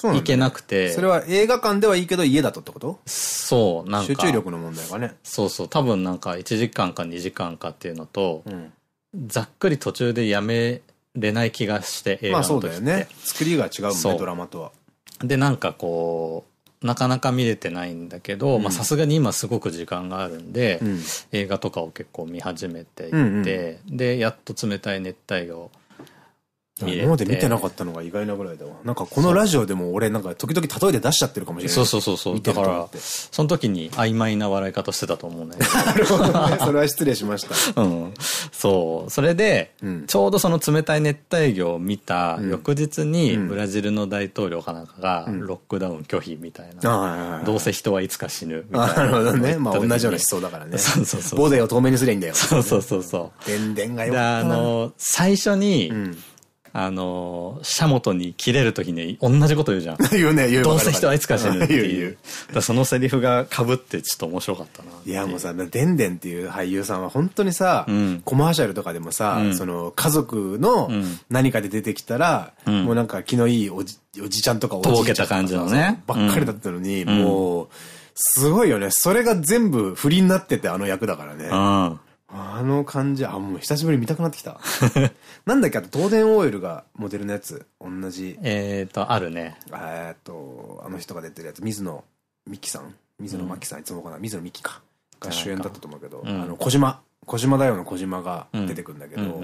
行けなくてそ、それは映画館ではいいけど家だとってことそう、なんか。集中力の問題がね。そうそう、多分なんか1時間か2時間かっていうのと、うん、ざっくり途中でやめれない気がして、映画の時まあそうだよね。作りが違うもんね、ドラマとは。で、なんかこう、なかなか見れてないんだけどさすがに今すごく時間があるんで、うん、映画とかを結構見始めていて、うんうん、でやっと「冷たい熱帯魚」今まで見てなかったのが意外なぐらいだわ。なんかこのラジオでも俺なんか時々例えて出しちゃってるかもしれない。そうそうそうそう。だから、その時に曖昧な笑い方してたと思うね。なるほどね。それは失礼しました。[laughs] うん。そう。それで、ちょうどその冷たい熱帯魚を見た翌日に、ブラジルの大統領かなんかが、ロックダウン拒否みたいな。どうせ人はいつか死ぬみたいな。なるほどね。[laughs] まあ同じような思想だからね。そうそうそう。ボデを透明にすりゃいいんだよ。そうそうそうそう。でんでんがよかった。あの、最初に、うあの、もとに切れるときに同じこと言うじゃん。[laughs] 言うね、言うどうせ人はいつか死ぬっていう。[laughs] だそのセリフが被ってちょっと面白かったな。いや、もうさ、でんでんっていう俳優さんは本当にさ、コマーシャルとかでもさ、その家族の何かで出てきたら、もうなんか気のいいおじおじちゃんとかおじちゃんとか。とぼけた感じのね。ばっかりだったのに、もう、すごいよね。それが全部振りになってて、あの役だからね。あの感じ、あ、もう久しぶり見たくなってきた。[laughs] なんだっけ、あと、東電オイルがモデルのやつ。同じ。えっと、あるね。えっと、あの人が出てるやつ、水野美紀さん水野真紀さん、いつもかな水野美紀か。が主演だったと思うけど、あの、小島。小島だよの小島が出てくんだけど、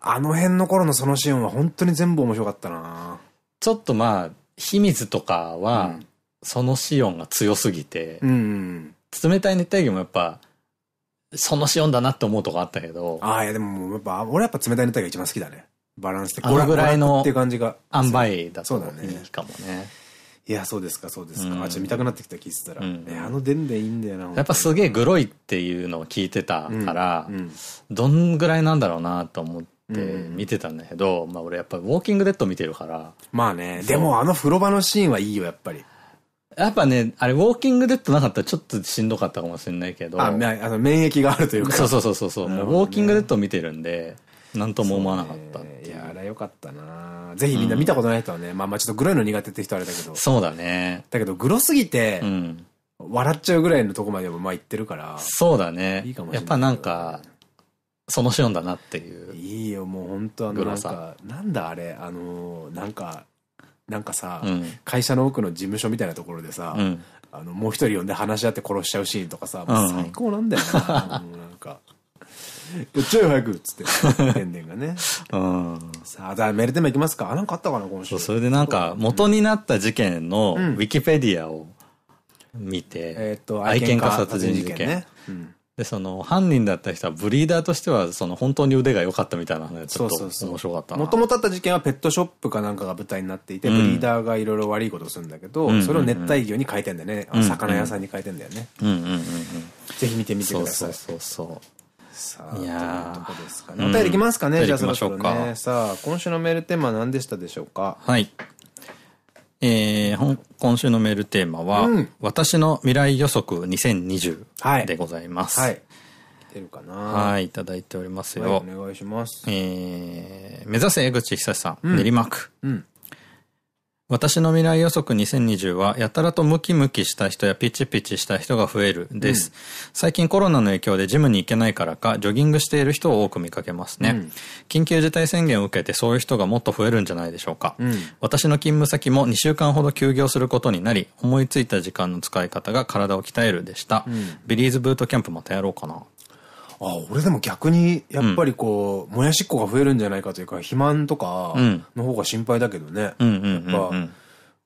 あの辺の頃のそのシーンは本当に全部面白かったなちょっとまあ、秘密とかは、そのシオンが強すぎて、うん冷たい熱帯魚もやっぱ、その詩読んだなって思うとこあったけど。ああ、いやでも、やっぱ、俺やっぱ冷たいネタが一番好きだね。バランス的に。これぐらいの。っていう感じが。塩梅だといいかもね。いや、そうですか、そうですか。うん、あ、ちょっと見たくなってきた、聞してたら。うん、あのでんでいいんだよな。やっぱすげえグロいっていうのを聞いてたから、うん、どんぐらいなんだろうなと思って見てたんだけど、まあ俺やっぱウォーキングデッド見てるから。まあね、でもあの風呂場のシーンはいいよ、やっぱり。やっぱね、あれ、ウォーキングデッドなかったらちょっとしんどかったかもしれないけど。あ、あの免疫があるというか。そうそうそうそう。ね、もうウォーキングデッド見てるんで、なんとも思わなかったっ、ね、いや、あれよかったなぜひみんな見たことない人はね、うん、まあまあちょっとグロいの苦手って人あれだけど。そうだね。だけど、グロすぎて、笑っちゃうぐらいのとこまでもまあ行ってるから。そうだね。いいかもしれない。やっぱなんか、そのシオンだなっていう。いいよ、もう本当あの、なんか、なんだあれ、あの、なんか、なんかさ、うん、会社の奥の事務所みたいなところでさ、うん、あの、もう一人呼んで話し合って殺しちゃうシーンとかさ、うん最高なんだよな。なんか。[laughs] ちょい早くっつって、天然がね。[laughs] うん。さあ、じゃあメールテも行いきますか。なんかあったかな、今週。それでなんか、元になった事件の、ウィキペディアを見て、えっと、愛犬家殺人事件。ね。うんで、その、犯人だった人は、ブリーダーとしては、その、本当に腕が良かったみたいな話、ちょっと面白かったもともとあった事件は、ペットショップかなんかが舞台になっていて、うん、ブリーダーがいろいろ悪いことをするんだけど、それを熱帯魚に変えてんだよね。魚屋さんに変えてんだよね。ぜひ見てみてください。そうそうそう。さあ、いやどうこですかね。お便りいきますかね、じゃあそろそろね。さあ、今週のメールテーマは何でしたでしょうかはい。えー、今週のメールテーマは、うん、私の未来予測2020でございます。はい。い、出るかなはい、いただいておりますよ。はい、お願いします。えー、目指せ江口久さん、うん、練馬区。うん私の未来予測2020は、やたらとムキムキした人やピチピチした人が増えるです。うん、最近コロナの影響でジムに行けないからか、ジョギングしている人を多く見かけますね。うん、緊急事態宣言を受けてそういう人がもっと増えるんじゃないでしょうか。うん、私の勤務先も2週間ほど休業することになり、思いついた時間の使い方が体を鍛えるでした。ビリーズブートキャンプまたやろうかな。あ俺でも逆にやっぱりこう、もやしっこが増えるんじゃないかというか肥満とかの方が心配だけどねやっぱ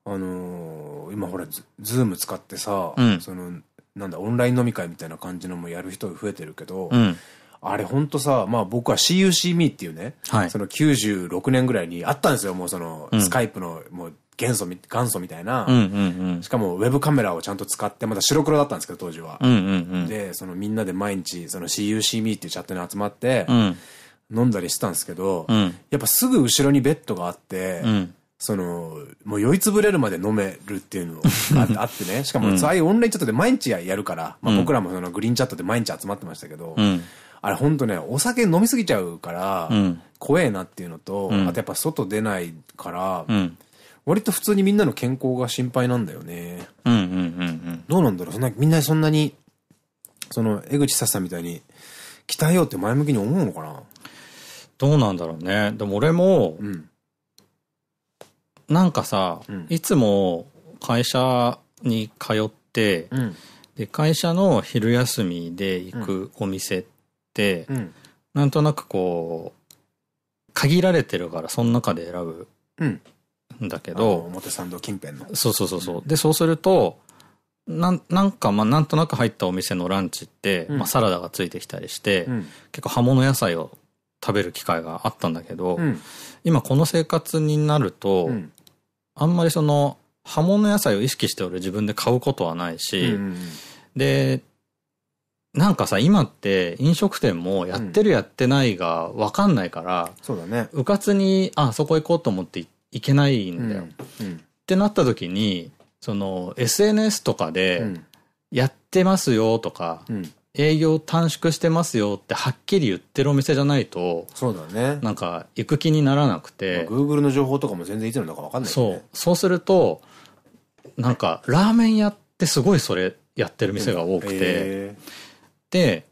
あのー、今ほらズーム使ってさ、うん、そのなんだオンライン飲み会みたいな感じのもやる人増えてるけど、うん、あれほんとさ、まあ僕は CUCME っていうね、はい、その96年ぐらいにあったんですよ、もうその、スカイプのもう元祖、元祖みたいな、しかもウェブカメラをちゃんと使って、まだ白黒だったんですけど、当時は。で、そのみんなで毎日、その CUCME っていうチャットに集まって、うん、飲んだりしてたんですけど、うん、やっぱすぐ後ろにベッドがあって、うん、その、もう酔いつぶれるまで飲めるっていうのがあってね、[laughs] しかも、ああいうオンラインチャットで毎日やるから、まあ僕らもそのグリーンチャットで毎日集まってましたけど、あれほんとね、お酒飲みすぎちゃうから、怖えなっていうのと、あとやっぱ外出ないから、割と普通にみんなの健康が心配なんだよね。うんうんうんうん。どうなんだろうそんな、みんなそんなに、その、江口ささみたいに、鍛えようって前向きに思うのかなどうなんだろうね。でも俺も、うん、なんかさ、うん、いつも会社に通って、うん、で、会社の昼休みで行くお店って、うん、なんとなくこう、限られてるから、その中で選ぶうんだけど。表参道近辺の。そうそうそうそう。で、そうすると、なん、なんか、まあ、なんとなく入ったお店のランチって、うん、まあ、サラダがついてきたりして、うん、結構葉物野菜を食べる機会があったんだけど、うん、今この生活になると、あんまりその、葉物野菜を意識して俺自分で買うことはないし、で、なんかさ、今って飲食店もやってるやってないが分かんないから、そうだね。うかつに、あ、そこ行こうと思って行っいけないんだよ。ってなった時に、その SNS とかで、やってますよとか、営業短縮してますよってはっきり言ってるお店じゃないと、そうだね。なんか行く気にならなくて。Google の情報とかも全然いつのだかわかんない、ね、そう。そうすると、なんかラーメン屋ってすごいそれやってる店が多くて、で、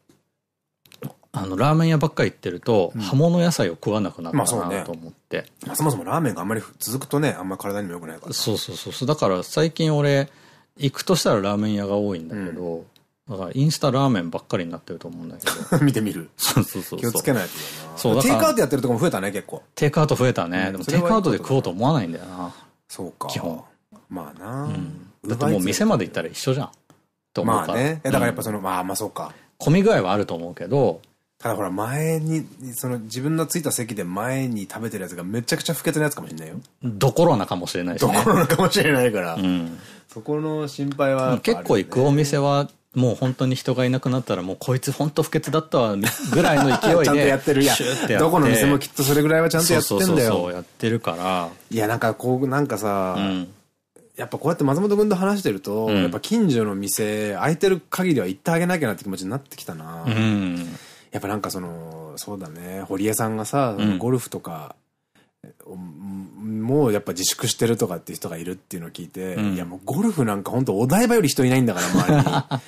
あの、ラーメン屋ばっかり行ってると、葉物野菜を食わなくなったなと思って。そもそもラーメンがあんまり続くとね、あんまり体にも良くないから。そうそうそう。だから最近俺、行くとしたらラーメン屋が多いんだけど、だからインスタラーメンばっかりになってると思うんだけど。[laughs] 見てみる。そうそうそう。気をつけないとな。そうテイクアウトやってるとこも増えたね、結構。テイクアウト増えたね。でもテイクアウトで食おうと思わないんだよな。そうか。基本。まあな、うん。だってもう店まで行ったら一緒じゃん。と思うかまあね。だからやっぱその、まあまあそうか。混み具合はあると思うけど、ただほら、前に、その自分のついた席で前に食べてるやつがめちゃくちゃ不潔なやつかもしれないよ。どころなかもしれないし、ね。どころなかもしれないから。うん、そこの心配は、ね、結構行くお店は、もう本当に人がいなくなったら、もうこいつ本当不潔だったわ、ぐらいの勢いで。[laughs] ちゃんとやってるや。てやどこの店もきっとそれぐらいはちゃんとやってんだよ。そうそうそうやってるから。いや、なんかこう、なんかさ、うん、やっぱこうやって松本君と話してると、うん、やっぱ近所の店、空いてる限りは行ってあげなきゃなって気持ちになってきたな。うんやっぱなんかその、そうだね、堀江さんがさ、ゴルフとか、うん、もうやっぱ自粛してるとかっていう人がいるっていうのを聞いて、うん、いやもうゴルフなんか本当お台場より人いないんだから周りに。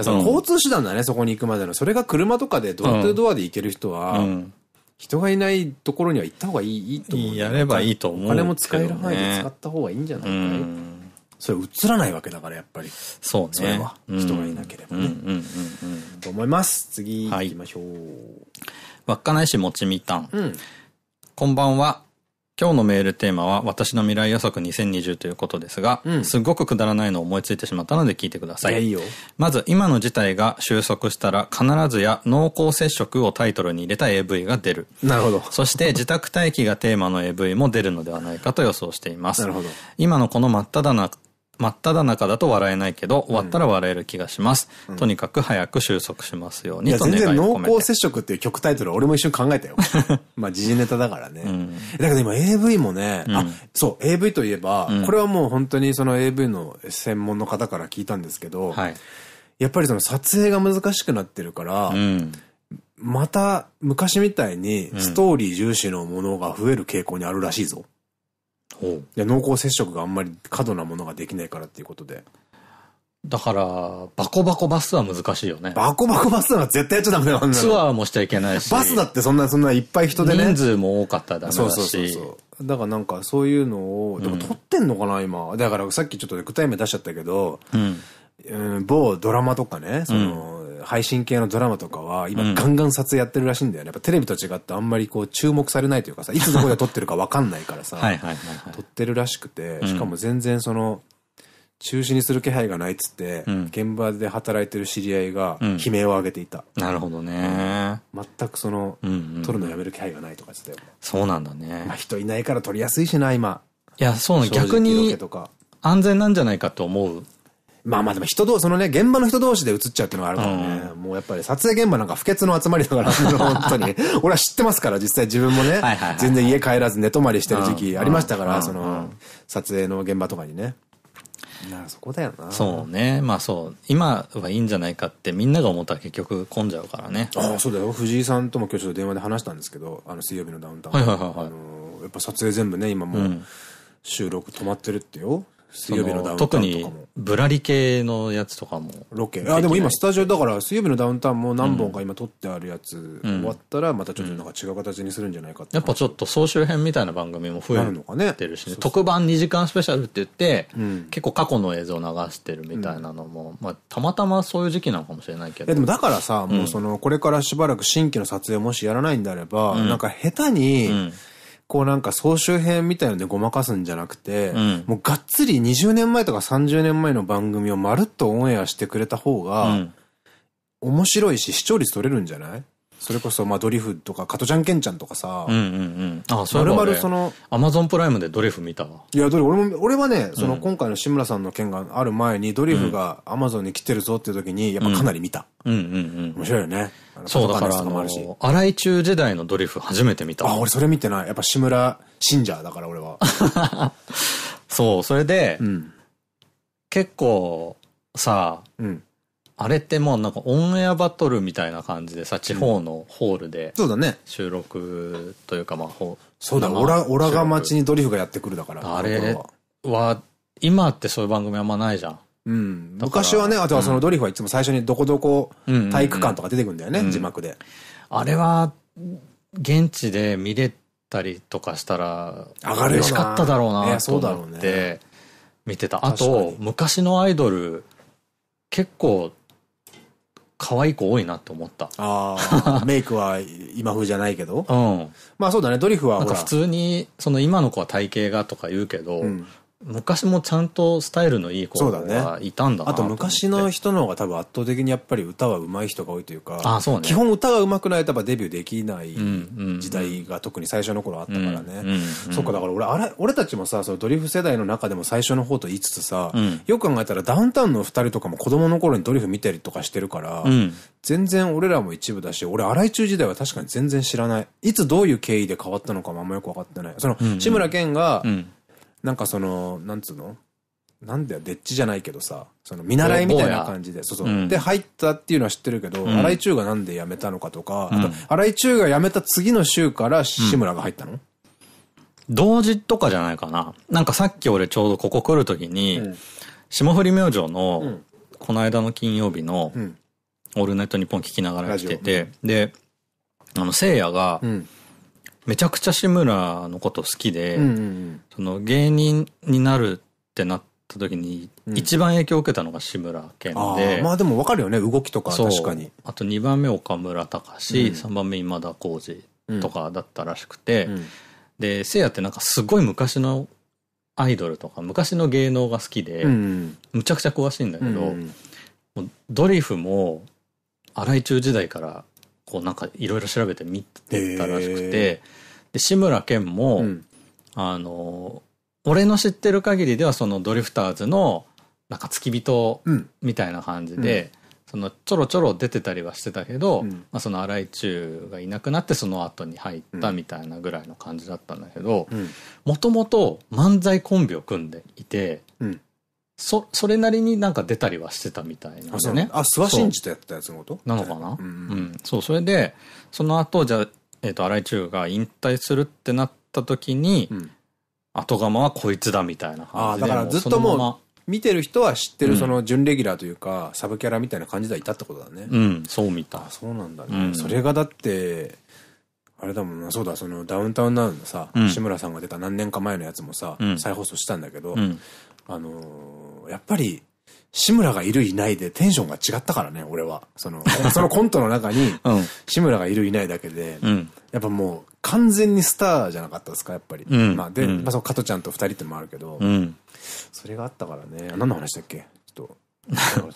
[laughs] その交通手段だね、そこに行くまでの。それが車とかでドアトゥドアで行ける人は、人がいないところには行った方がいい、いいと思う。やればいいと思う。お金も使える範囲で使った方がいいんじゃないかい、うんそれ映らないわけだから、やっぱり。そうね。それは。人がいなければね。と思います。次、行きましょう。稚内市もちみたん。こんばんは。今日のメールテーマは私の未来予測2020ということですが、うん、すごくくだらないのを思いついてしまったので聞いてください。いいまず、今の事態が収束したら必ずや濃厚接触をタイトルに入れた AV が出る。なるほど。そして自宅待機がテーマの AV も出るのではないかと予想しています。なるほど。今のこの真っ只真っ只中だと笑えないけど、終わったら笑える気がします。うん、とにかく早く収束しますようにいや、全然濃厚接触っていう曲タイトル俺も一瞬考えたよ。[laughs] まあ、時事ネタだからね。うん、だけど今 AV もね、うん、あ、そう、AV といえば、これはもう本当にその AV の専門の方から聞いたんですけど、はい、やっぱりその撮影が難しくなってるから、また昔みたいにストーリー重視のものが増える傾向にあるらしいぞ。で、濃厚接触があんまり過度なものができないからっていうことで。だから、バコバコバスは難しいよね。バコバコバスは絶対やっちゃダメだよ、ツアーもしちゃいけないし。バスだってそんな、そんないっぱい人でね。人数も多かっただそうそうそうそう。だからなんかそういうのを、でも撮ってんのかな、今。だからさっきちょっと具体名出しちゃったけど、うん、うん、某ドラマとかね、その、うん配信系のドラマとかは、今ガンガン撮影やってるらしいんだよね。やっぱテレビと違ってあんまりこう注目されないというかさ、いつどこで撮ってるかわかんないからさ、撮ってるらしくて、しかも全然その、中止にする気配がないっつって、うん、現場で働いてる知り合いが悲鳴を上げていた。うん、なるほどね、全くその、撮るのやめる気配がないとかつってそうなんだね。まあ人いないから撮りやすいしな、今。いや、そうなの、逆に安全なんじゃないかと思うまあまあでも人同士、そのね、現場の人同士で映っちゃうっていうのがあるからね。うん、もうやっぱり撮影現場なんか不潔の集まりだから、本当に。[laughs] 俺は知ってますから、実際自分もね、全然家帰らず寝泊まりしてる時期ありましたから、その、撮影の現場とかにね。なそこだよなそうねまあそう今はいいんじゃないかってみんなが思ったら結局混んじゃうからねああそうだよ藤井さんとも今日ちょっと電話で話したんですけどあの水曜日のダウンタウンやっぱ撮影全部ね今もう収録止まってるってよ、水曜日のダウンタウン特に、ぶらり系のやつとかも。ロケ。あ、でも今スタジオだから、水曜日のダウンタウンも何本か今撮ってあるやつ、終わったら、またちょっとなんか違う形にするんじゃないかって。やっぱちょっと総集編みたいな番組も増えてるしね。特番2時間スペシャルって言って、結構過去の映像流してるみたいなのも、まあ、たまたまそういう時期なのかもしれないけど。でもだからさ、もうその、これからしばらく新規の撮影もしやらないんであれば、なんか下手に、こうなんか総集編みたいのでごまかすんじゃなくて、うん、もうがっつり20年前とか30年前の番組をまるっとオンエアしてくれた方が、面白いし視聴率取れるんじゃないそれこそ、まあ、ドリフとか、カトちゃんケンちゃんとかさ。うんうんうん。ああ、そうまるその。アマゾンプライムでドリフ見たわ。いや、ドリフ、俺も、俺はね、その、今回の志村さんの件がある前に、ドリフがアマゾンに来てるぞっていう時に、やっぱかなり見た。うん、うんうん面白いよね。そうだから、あの、荒井中時代のドリフ初めて見た。あ、俺それ見てない。やっぱ志村信者だから、俺は。[laughs] そう、それで、結構、さあ、うんあれってもうなんかオンエアバトルみたいな感じでさ、地方のホールで。そうだね。収録というかまあ、そうだ、オラ、オラが町にドリフがやってくるだから。あれは、今ってそういう番組あんまないじゃん。うん。昔はね、あとはそのドリフはいつも最初にどこどこ体育館とか出てくんだよね、字幕で。あれは、現地で見れたりとかしたら、上がる嬉しかっただろうな、と思って、見てた。あと、昔のアイドル、結構、可愛い子多いなって思った。ああ。メイクは今風じゃないけど。[laughs] うん。まあそうだね、ドリフは。なんか普通に、その今の子は体型がとか言うけど、うん、昔もちゃんとスタイルのいい子がいたんだな、ね、あと昔の人の方が多分圧倒的にやっぱり歌は上手い人が多いというか、あそうね、基本歌が上手くないとデビューできない時代が特に最初の頃あったからね。そっか、だから俺、あれ、俺たちもさ、そのドリフ世代の中でも最初の方と言いつつさ、うん、よく考えたらダウンタウンの二人とかも子供の頃にドリフ見たりとかしてるから、うん、全然俺らも一部だし、俺、荒井中時代は確かに全然知らない。いつどういう経緯で変わったのかもあんまよくわかってない。その、志村けんが、うんなんかその、なんつうのなんだよ、でっちじゃないけどさ、その見習いみたいな感じで、そうそう。うん、で、入ったっていうのは知ってるけど、荒、うん、井中がなんで辞めたのかとか、うん、井中が辞めた次の週から志村が入ったの、同時とかじゃないかな。なんかさっき俺ちょうどここ来るときに、霜降り明星の、この間の金曜日の、オールナイトニッポン聞きながら来てて、で、あの、いやが、うんめちゃくちゃ志村のこと好きで、その芸人になるってなった時に、一番影響を受けたのが志村けんで、うん、まあでもわかるよね、動きとか確かに。あと2番目岡村隆史、うん、3番目今田耕司とかだったらしくて、うん、で、せいやってなんかすごい昔のアイドルとか昔の芸能が好きで、うん、むちゃくちゃ詳しいんだけど、ドリフも荒井中時代からこうなんかいろいろ調べて見てたらしくて、で、志村けんも、うん、あの、俺の知ってる限りではそのドリフターズのなんか付き人みたいな感じで、うん、そのちょろちょろ出てたりはしてたけど、うん、まあその荒井中がいなくなってその後に入ったみたいなぐらいの感じだったんだけど、もともと漫才コンビを組んでいて、そ、それなりになんか出たりはしてたみたいなんでね。あ、諏訪真司とやったやつのことなのかな、うん、うん、そう、それで、その後、じゃあ、えっ、ー、と、荒井中が引退するってなった時に、うん、後釜はこいつだみたいな話あだからずっともう、見てる人は知ってるその準レギュラーというか、うん、サブキャラみたいな感じではいたってことだね。うん、そう見た。そうなんだね。それがだって、あれだもんな、そうだ、そのダウンタウンなウンのさ、志村さんが出た何年か前のやつもさ、再放送したんだけど、あのー、やっぱり、志村がいるいないでテンションが違ったからね、俺は。その、[laughs] そのコントの中に、志村がいるいないだけで、うん、やっぱもう完全にスターじゃなかったですか、やっぱり。うん、まあ、で、うん、まあそう、加トちゃんと二人ってもあるけど、それがあったからね、何の話だっけ [laughs] ちょっと。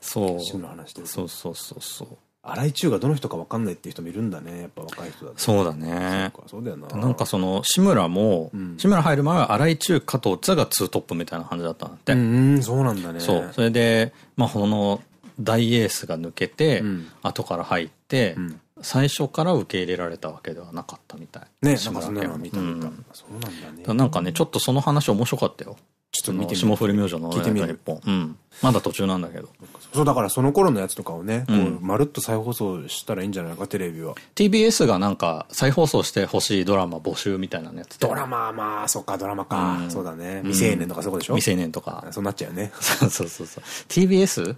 そう。志村の話で。そうそうそうそう。新井中がどの人か分かんないっていう人もいるんだねやっぱ若い人だそうだねそうだよななんかその志村も、うん、志村入る前は新井中加藤ザがツートップみたいな感じだったんだってうんそうなんだねそうそれでまあこの大エースが抜けて、うん、後から入って、うん、最初から受け入れられたわけではなかったみたいねなんかはんなの見た見た、うん、そうなんだねなんかねちょっとその話面白かったよちょっと見て霜降り明星の聞いてみる。うん。まだ途中なんだけど。そう、だからその頃のやつとかをね、うん、まるっと再放送したらいいんじゃないか、テレビは。TBS がなんか再放送してほしいドラマ募集みたいなやつ。ドラマ、まあ、そっか、ドラマか。うん、そうだね。未成年とかそこでしょ、うん、未成年とか。そうなっちゃうよね。[laughs] そうそうそう。TBS?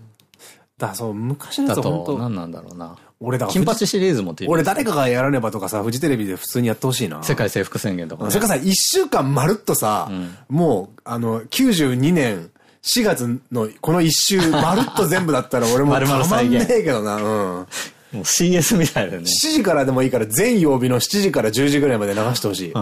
だ、そう、昔のやつは本当何なんだろうな。俺だ金八シリーズも俺誰かがやらねばとかさ、フジテレビで普通にやってほしいな。世界征服宣言とか、ね。それかさ、一週間まるっとさ、うん、もう、あの、92年4月のこの一周、まるっと全部だったら [laughs] 俺もたまんねえけどな、うん。もう CS みたいだね。7時からでもいいから、全曜日の7時から10時ぐらいまで流してほしい。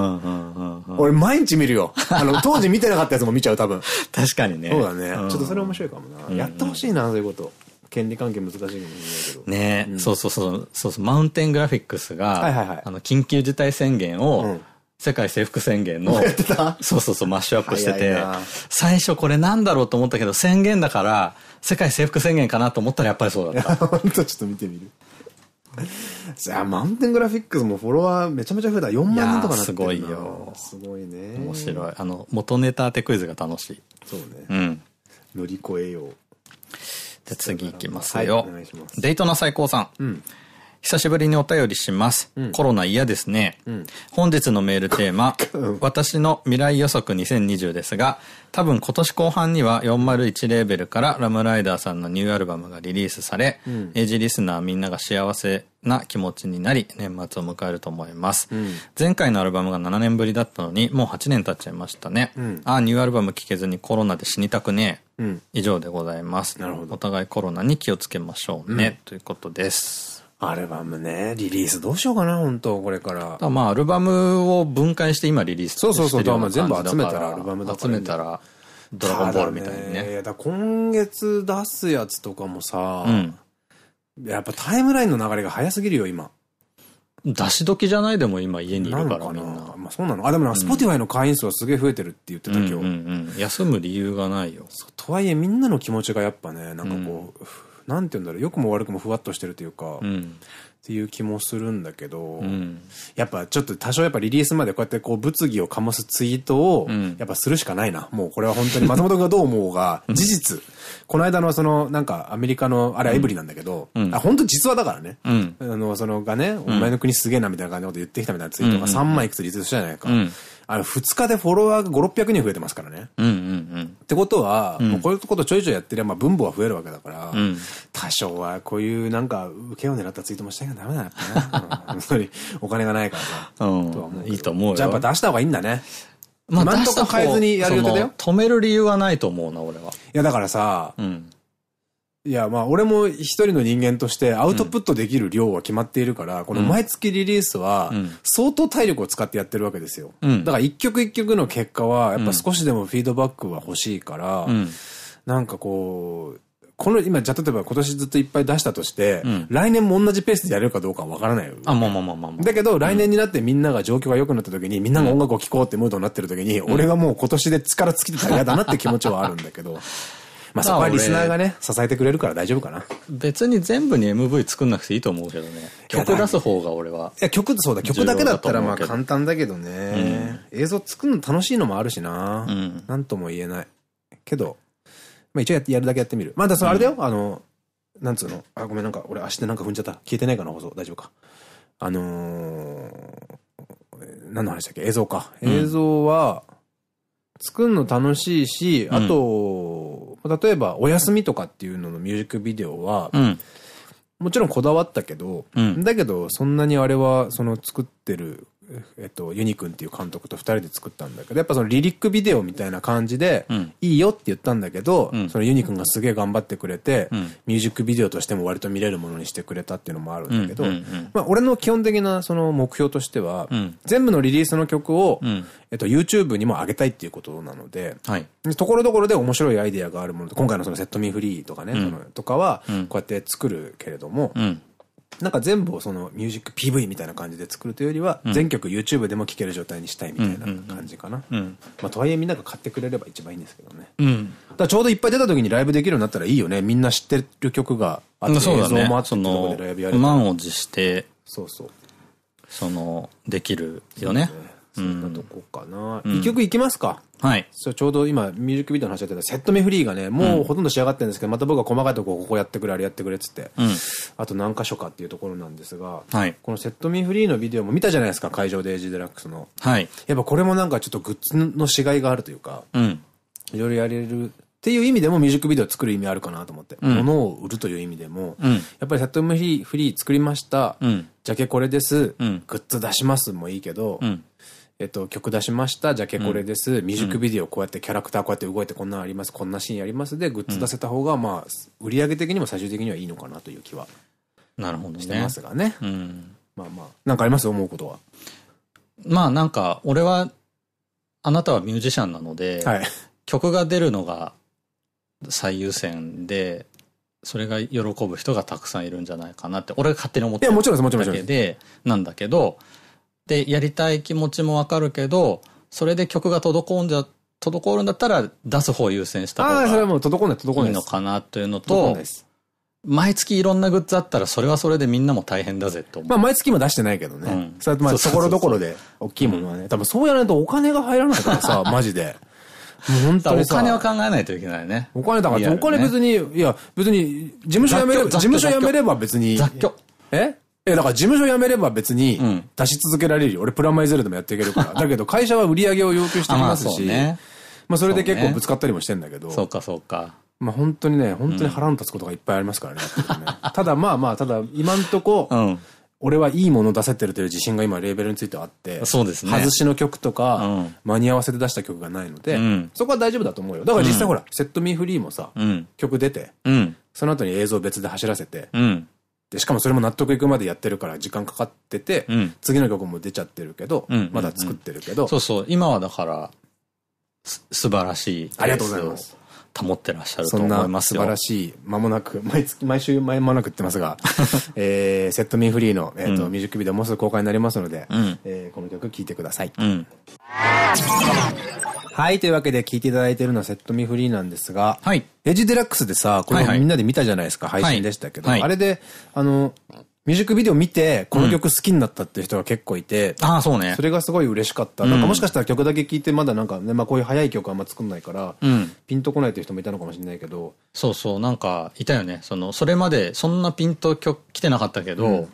俺毎日見るよ。あの、[laughs] 当時見てなかったやつも見ちゃう、多分。確かにね。そうだね。うん、ちょっとそれ面白いかもな。やってほしいな、そういうこと。権利関係難しいかもしれないけど。ねそうそうそう、そうそう、マウンテングラフィックスが、あの、緊急事態宣言を、世界征服宣言の、[laughs] そうそうそう、マッシュアップしてて、最初これなんだろうと思ったけど、宣言だから、世界征服宣言かなと思ったらやっぱりそうだった。[laughs] ちょっと見てみる。じゃあ、マウンテングラフィックスもフォロワーめちゃめちゃ増えた。4万人とかなってるすごいよ。すごいね。面白い。あの、元ネタ当てクイズが楽しい。そうね。うん。乗り越えよう。じゃ次いきますよ。はい、デイトナ最高さん。うん久しぶりにお便りします。うん、コロナ嫌ですね。うん、本日のメールテーマ、私の未来予測2020ですが、多分今年後半には401レーベルからラムライダーさんのニューアルバムがリリースされ、うん、エイジリスナーみんなが幸せな気持ちになり、年末を迎えると思います。うん、前回のアルバムが7年ぶりだったのに、もう8年経っちゃいましたね。うん、ああ、ニューアルバム聴けずにコロナで死にたくねえ。以上でございます。お互いコロナに気をつけましょうね、ということです。アルバムね、リリースどうしようかな、本当これから。まあ、アルバムを分解して今リリースるそうそうそう、まあ、全部集めたらアルバムだから。集めたら、ドラゴンボールみたいにね。ねいや、だ今月出すやつとかもさ、うん、やっぱタイムラインの流れが早すぎるよ、今。出し時じゃないでも今家にいるからみんな。まあそうなのあ、でもな、スポティファイの会員数はすげえ増えてるって言ってた今日。休む理由がないよ。とはいえみんなの気持ちがやっぱね、なんかこう、うんなんて言うんだろう、良くも悪くもふわっとしてるというか、うん、っていう気もするんだけど、うん、やっぱちょっと多少やっぱリリースまでこうやってこう物議を醸すツイートを、やっぱするしかないな。もうこれは本当に松本君がどう思うが、事実。この間のその、なんかアメリカの、あれエブリなんだけど、うん、あ、本当実話だからね。うん、あの、そのがね、お前の国すげえなみたいな感じのこと言ってきたみたいなツイートが3枚いくつリツイートしたじゃないか。うんあの、2日でフォロワーが5、600人増えてますからね。うううんんん。ってことは、うん、もうこういうことちょいちょいやってりゃ、まあ分母は増えるわけだから、うん、多少はこういうなんか、受けを狙ったツイートもしなきゃダメだよ、[laughs] 本当にお金がないからさ。うん、ういいと思うよ。じゃあやっぱ出した方がいいんだね。まあ、今んとこ変えずにやる予定だよ。止める理由はないと思うな、俺は。いや、だからさ、うんいや、まあ、俺も一人の人間としてアウトプットできる量は決まっているから、この毎月リリースは、相当体力を使ってやってるわけですよ。だから一曲一曲の結果は、やっぱ少しでもフィードバックは欲しいから、なんかこう、この、今、じゃ例えば今年ずっといっぱい出したとして、うん、来年も同じペースでやれるかどうかはわからないよ。あ、まあまあまあまあ、まあ、だけど、来年になってみんなが状況が良くなった時に、みんなが音楽を聴こうってムードになってる時に、うん、俺がもう今年で力尽きてたら嫌だなって気持ちはあるんだけど。[laughs] まあそこはリスナーがね、支えてくれるから大丈夫かな。別に全部に MV 作んなくていいと思うけどね。曲出す方が俺は。いや、曲、そうだ、曲だけだったらまあ簡単だけどね。うん、映像作るの楽しいのもあるしな。うん、なんとも言えない。けど、まあ一応やるだけやってみる。まあ、だそれあれだよ、うん、あの、なんつうのあ、ごめん、なんか俺足でなんか踏んじゃった。消えてないかな、放送。大丈夫か。あのー、何の話だっけ映像か。映像は、作るの楽しいし、あと、例えば、お休みとかっていうののミュージックビデオは、うん、もちろんこだわったけど、うん、だけど、そんなにあれは、その作ってるえっと、ユニ君っていう監督と2人で作ったんだけど、やっぱそのリリックビデオみたいな感じで、いいよって言ったんだけど、うん、そのユニ君がすげえ頑張ってくれて、うん、ミュージックビデオとしても割と見れるものにしてくれたっていうのもあるんだけど、まあ俺の基本的なその目標としては、全部のリリースの曲を、えっと、YouTube にも上げたいっていうことなので、はい、ところどころで面白いアイデアがあるもの、今回のそのセットミーフリーとかね、とかは、こうやって作るけれども、なんか全部をそのミュージック PV みたいな感じで作るというよりは、全曲 YouTube でも聴ける状態にしたいみたいな感じかな。まあとはいえみんなが買ってくれれば一番いいんですけどね。うん、だちょうどいっぱい出た時にライブできるようになったらいいよね。みんな知ってる曲があって、そう映像もあってとでライブやれ満を持して、そうそう。その、できるよね。ねそんなとこかな。一、曲いきますか。はい。そう、ちょうど今、ミュージックビデオの話やってたセット目フリーがね、もうほとんど仕上がってるんですけど、また僕は細かいとこ、ここやってくれ、あれやってくれっつって、あと何箇所かっていうところなんですが、はい。このセット目フリーのビデオも見たじゃないですか、会場でエイジデラックスの。はい。やっぱこれもなんかちょっとグッズのしがいがあるというか、うん。いろいろやれるっていう意味でもミュージックビデオ作る意味あるかなと思って。うん、物を売るという意味でも、うん、やっぱりセットフリー作りました。うん、ジャケこれです。グッズ出しますもいいけど、えっと、曲出しました、じゃけこれです、うん、ミュージックビデオこうやってキャラクターこうやって動いてこんなんあります、こんなシーンありますで、グッズ出せた方が、まあ、売り上げ的にも最終的にはいいのかなという気は、なるほどしてますがね。うん、まあまあ、なんかあります思うことは。まあなんか、俺は、あなたはミュージシャンなので、はい、曲が出るのが最優先で、それが喜ぶ人がたくさんいるんじゃないかなって、俺が勝手に思ってるだけで、もちろんなんだけど、で、やりたい気持ちもわかるけど、それで曲が滞んじゃ、滞るんだったら出す方優先した方がいいのかなというのと、毎月いろんなグッズあったらそれはそれでみんなも大変だぜとまあ毎月も出してないけどね。うん、そまあところどころで大きいものはね。多分そうやらないとお金が入らないからさ、[laughs] マジで。本当お金は考えないといけないね。お金だから、お金別に、いや、別に、事務所辞めれば、事務所辞めれば別に。雑居。ええ、だから事務所辞めれば別に出し続けられるよ。俺プラマイゼロでもやっていけるから。[laughs] だけど会社は売り上げを要求してきますし、まあそれで結構ぶつかったりもしてんだけど。そうかそうか。まあ本当にね、本当に腹の立つことがいっぱいありますからね。ただまあまあ、ただ今んとこ、俺はいいもの出せてるという自信が今レーベルについてはあって、そうですね。外しの曲とか、間に合わせて出した曲がないので、そこは大丈夫だと思うよ。だから実際ほら、セットミーフリーもさ、曲出て、その後に映像別で走らせて、で、しかもそれも納得いくまでやってるから時間かかってて、うん、次の曲も出ちゃってるけど、まだ作ってるけど。そうそう、今はだから、す、素晴らしい。ありがとうございます。保ってらっしゃると思いますよ。素晴らしい、間もなく、毎月、毎週、まもなく言ってますが、[laughs] えー、セットミーフリーの、えーとミュージックビデオもすぐ公開になりますので、うえこの曲聴いてください。はい、というわけで聴いていただいているのはセットミーフリーなんですが、はい、エッジデラックスでさ、これみんなで見たじゃないですか、配信でしたけど、あれで、あの、ミュージックビデオ見て、この曲好きになったっていう人が結構いて、ああ、そうね。それがすごい嬉しかった。なんかもしかしたら曲だけ聴いて、まだなんかね、まあこういう早い曲あんま作んないから、ピンとこないっていう人もいたのかもしれないけど。そうそう、なんか、いたよね。その、それまで、そんなピンと曲来てなかったけど、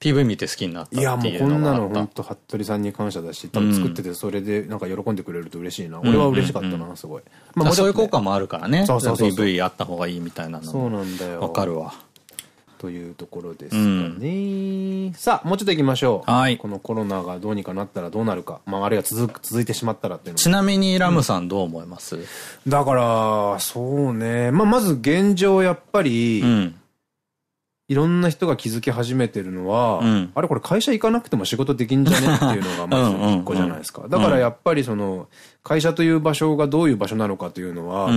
PV 見て好きになったいやもうこんなの本当服部さんに感謝だし多分作っててそれでなんか喜んでくれると嬉しいな、俺は嬉しかったなすごい、まあ、そういう効果もあるからねそうそうそう PV あった方がいいみたいなのそうなんだよわかるわというところですかね。うん、さあ、もうちょっと行きましょう。はい。このコロナがどうにかなったらどうなるか。まあ、あるいは続く、続いてしまったらっていうのちなみにラムさんどう思います、うん、だから、そうね。まあ、まず現状やっぱり、うん、いろんな人が気づき始めてるのは、あれこれ会社行かなくても仕事できんじゃねっていうのがまず一個じゃないですか。だからやっぱりその、会社という場所がどういう場所なのかというのは、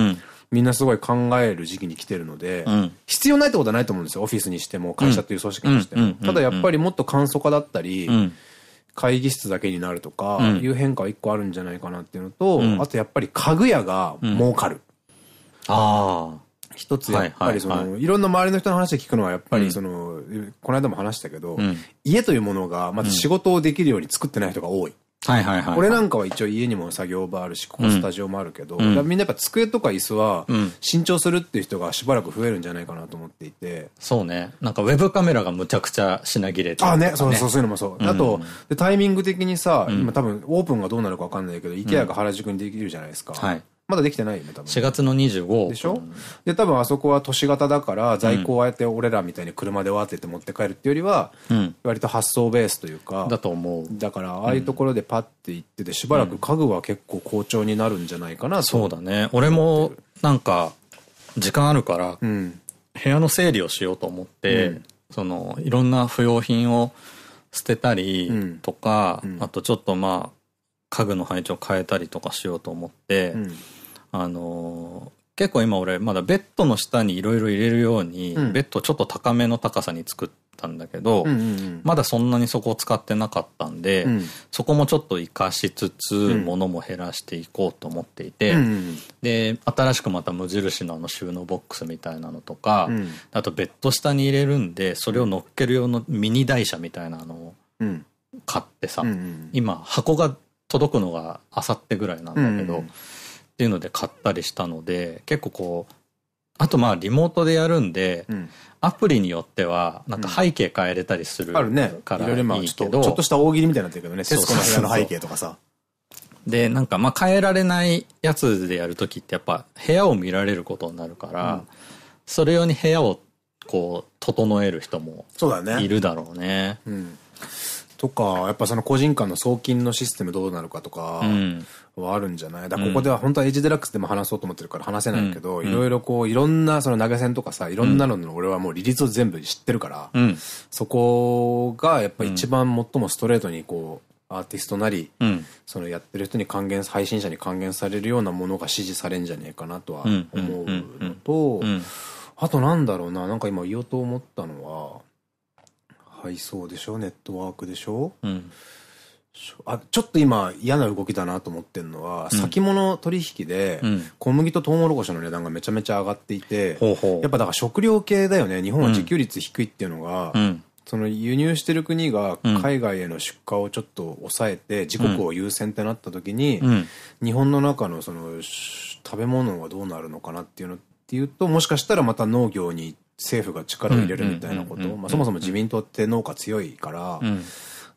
みんなすごい考える時期に来てるので、うん、必要ないってことはないと思うんですよ。オフィスにしても、会社という組織にしても。ただやっぱりもっと簡素化だったり、うん、会議室だけになるとか、いう変化は一個あるんじゃないかなっていうのと、あとやっぱり家具屋が儲かる。ああ。一つやっぱりその、いろんな周りの人の話で聞くのはやっぱりその、この間も話したけど、家というものがまず仕事をできるように作ってない人が多い。俺なんかは一応家にも作業場あるし、ここスタジオもあるけど、うん、みんなやっぱ机とか椅子は、新調するっていう人がしばらく増えるんじゃないかなと思っていて。そうね。なんかウェブカメラがむちゃくちゃ品切れて、ね、あね、そうそう、そういうのもそう。うん、あと、タイミング的にさ、今多分オープンがどうなるかわかんないけど、IKEA が原宿にできるじゃないですか。うんはいまだできてないよね、多分。4月の25。でしょ、うん、で、多分あそこは都市型だから、在庫をあえて俺らみたいに車でわーってって持って帰るっていうよりは、うん、割と発想ベースというか。だと思う。だから、ああいうところでパッて行ってて、しばらく家具は結構好調になるんじゃないかな、うん、そうだね。俺も、なんか、時間あるから、部屋の整理をしようと思って、その、いろんな不要品を捨てたりとか、あとちょっとまあ、家具の配置を変えたりとかしようと思って、あの結構今俺まだベッドの下にいろいろ入れるように、うん、ベッドちょっと高めの高さに作ったんだけど、まだそんなにそこを使ってなかったんで、うん、そこもちょっと生かしつつ、うん、物も減らしていこうと思っていて、で新しくまた無印のあの収納ボックスみたいなのとか、あとベッド下に入れるんでそれを乗っける用のミニ台車みたいなのを買ってさ、今箱が届くのがあさってぐらいなんだけど。うんうんっていうので買ったりしたので結構こうあとまあリモートでやるんで、うん、アプリによってはなんか背景変えれたりするから、いいけど、ちょっとした大喜利みたいになってるけどね徹子の部屋の背景とかさでなんかまあ変えられないやつでやる時ってやっぱ部屋を見られることになるから、うん、それ用に部屋をこう整える人もいるだろうね。うねうんとか、やっぱその個人間の送金のシステムどうなるかとかはあるんじゃない、だここでは本当はエイジデラックスでも話そうと思ってるから話せないけど、いろいろこう、いろんなその投げ銭とかさ、いろんなのの俺はもう利率を全部知ってるから、うん、そこがやっぱ一番最もストレートにこう、アーティストなり、うん、そのやってる人に還元、配信者に還元されるようなものが支持されんじゃねえかなとは思うのと、あとなんだろうな、なんか今言おうと思ったのは、配送でしょネットワークでしょうん。あ、ちょっと今嫌な動きだなと思ってるのは、うん、先物取引で、小麦とトウモロコシの値段がめちゃめちゃ上がっていて、うん、やっぱだから食料系だよね。日本は自給率低いっていうのが、うん、その輸入してる国が海外への出荷をちょっと抑えて、自国を優先ってなった時に、日本の中のその食べ物はどうなるのかなっていうのっていうと、もしかしたらまた農業に政府が力を入れるみたいなこと、まあ、そもそも自民党って農家強いから、うん、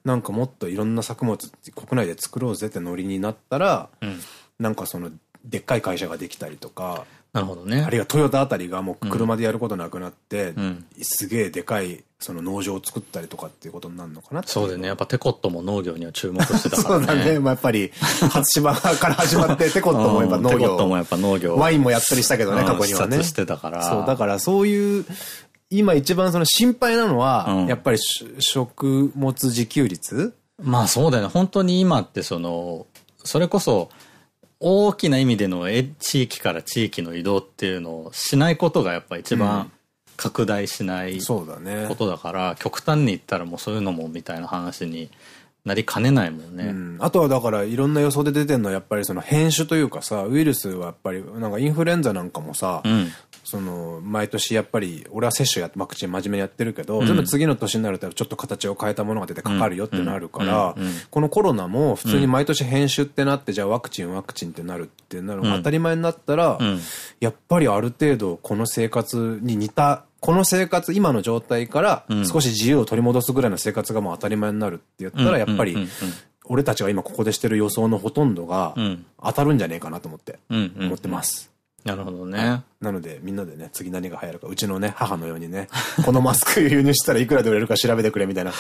なんかもっといろんな作物国内で作ろうぜってノリになったら、うん、なんかそのでっかい会社ができたりとかなるほどね。あるいはトヨタあたりがもう車でやることなくなって、うん、すげえでかいその農場を作ったりとかっていうことになるのかなそうだね。やっぱテコットも農業には注目してたからね。[laughs] そうだね。まあやっぱり、初島から始まって、テコットもやっぱ農業。テコットもやっぱ農業。ワインもやったりしたけどね、過去にはね。してたから。そう、だからそういう、今一番その心配なのは、うん、やっぱり食物自給率まあそうだよね。本当に今ってその、それこそ、大きな意味での地域から地域の移動っていうのをしないことがやっぱ一番拡大しないことだから、うんね、極端に言ったらもうそういうのもみたいな話になりかねないもんね。うん、あとはだからいろんな予想で出てるのはやっぱりその変種というかさ、ウイルスはやっぱりなんかインフルエンザなんかもさ、うん、その毎年やっぱり俺は接種やワクチン真面目にやってるけど、うん、全部次の年になるとちょっと形を変えたものが出てかかるよってなるから、このコロナも普通に毎年変種ってなって、じゃあワクチンワクチンってなるってなるのが当たり前になったら、やっぱりある程度この生活に似たこの生活、今の状態から少し自由を取り戻すぐらいの生活がもう当たり前になるって言ったら、やっぱり、俺たちが今ここでしてる予想のほとんどが当たるんじゃねえかなと思って、思ってます。なるほどね。なので、みんなでね、次何が流行るか、うちのね、母のようにね、[laughs] このマスク輸入したらいくらで売れるか調べてくれみたいな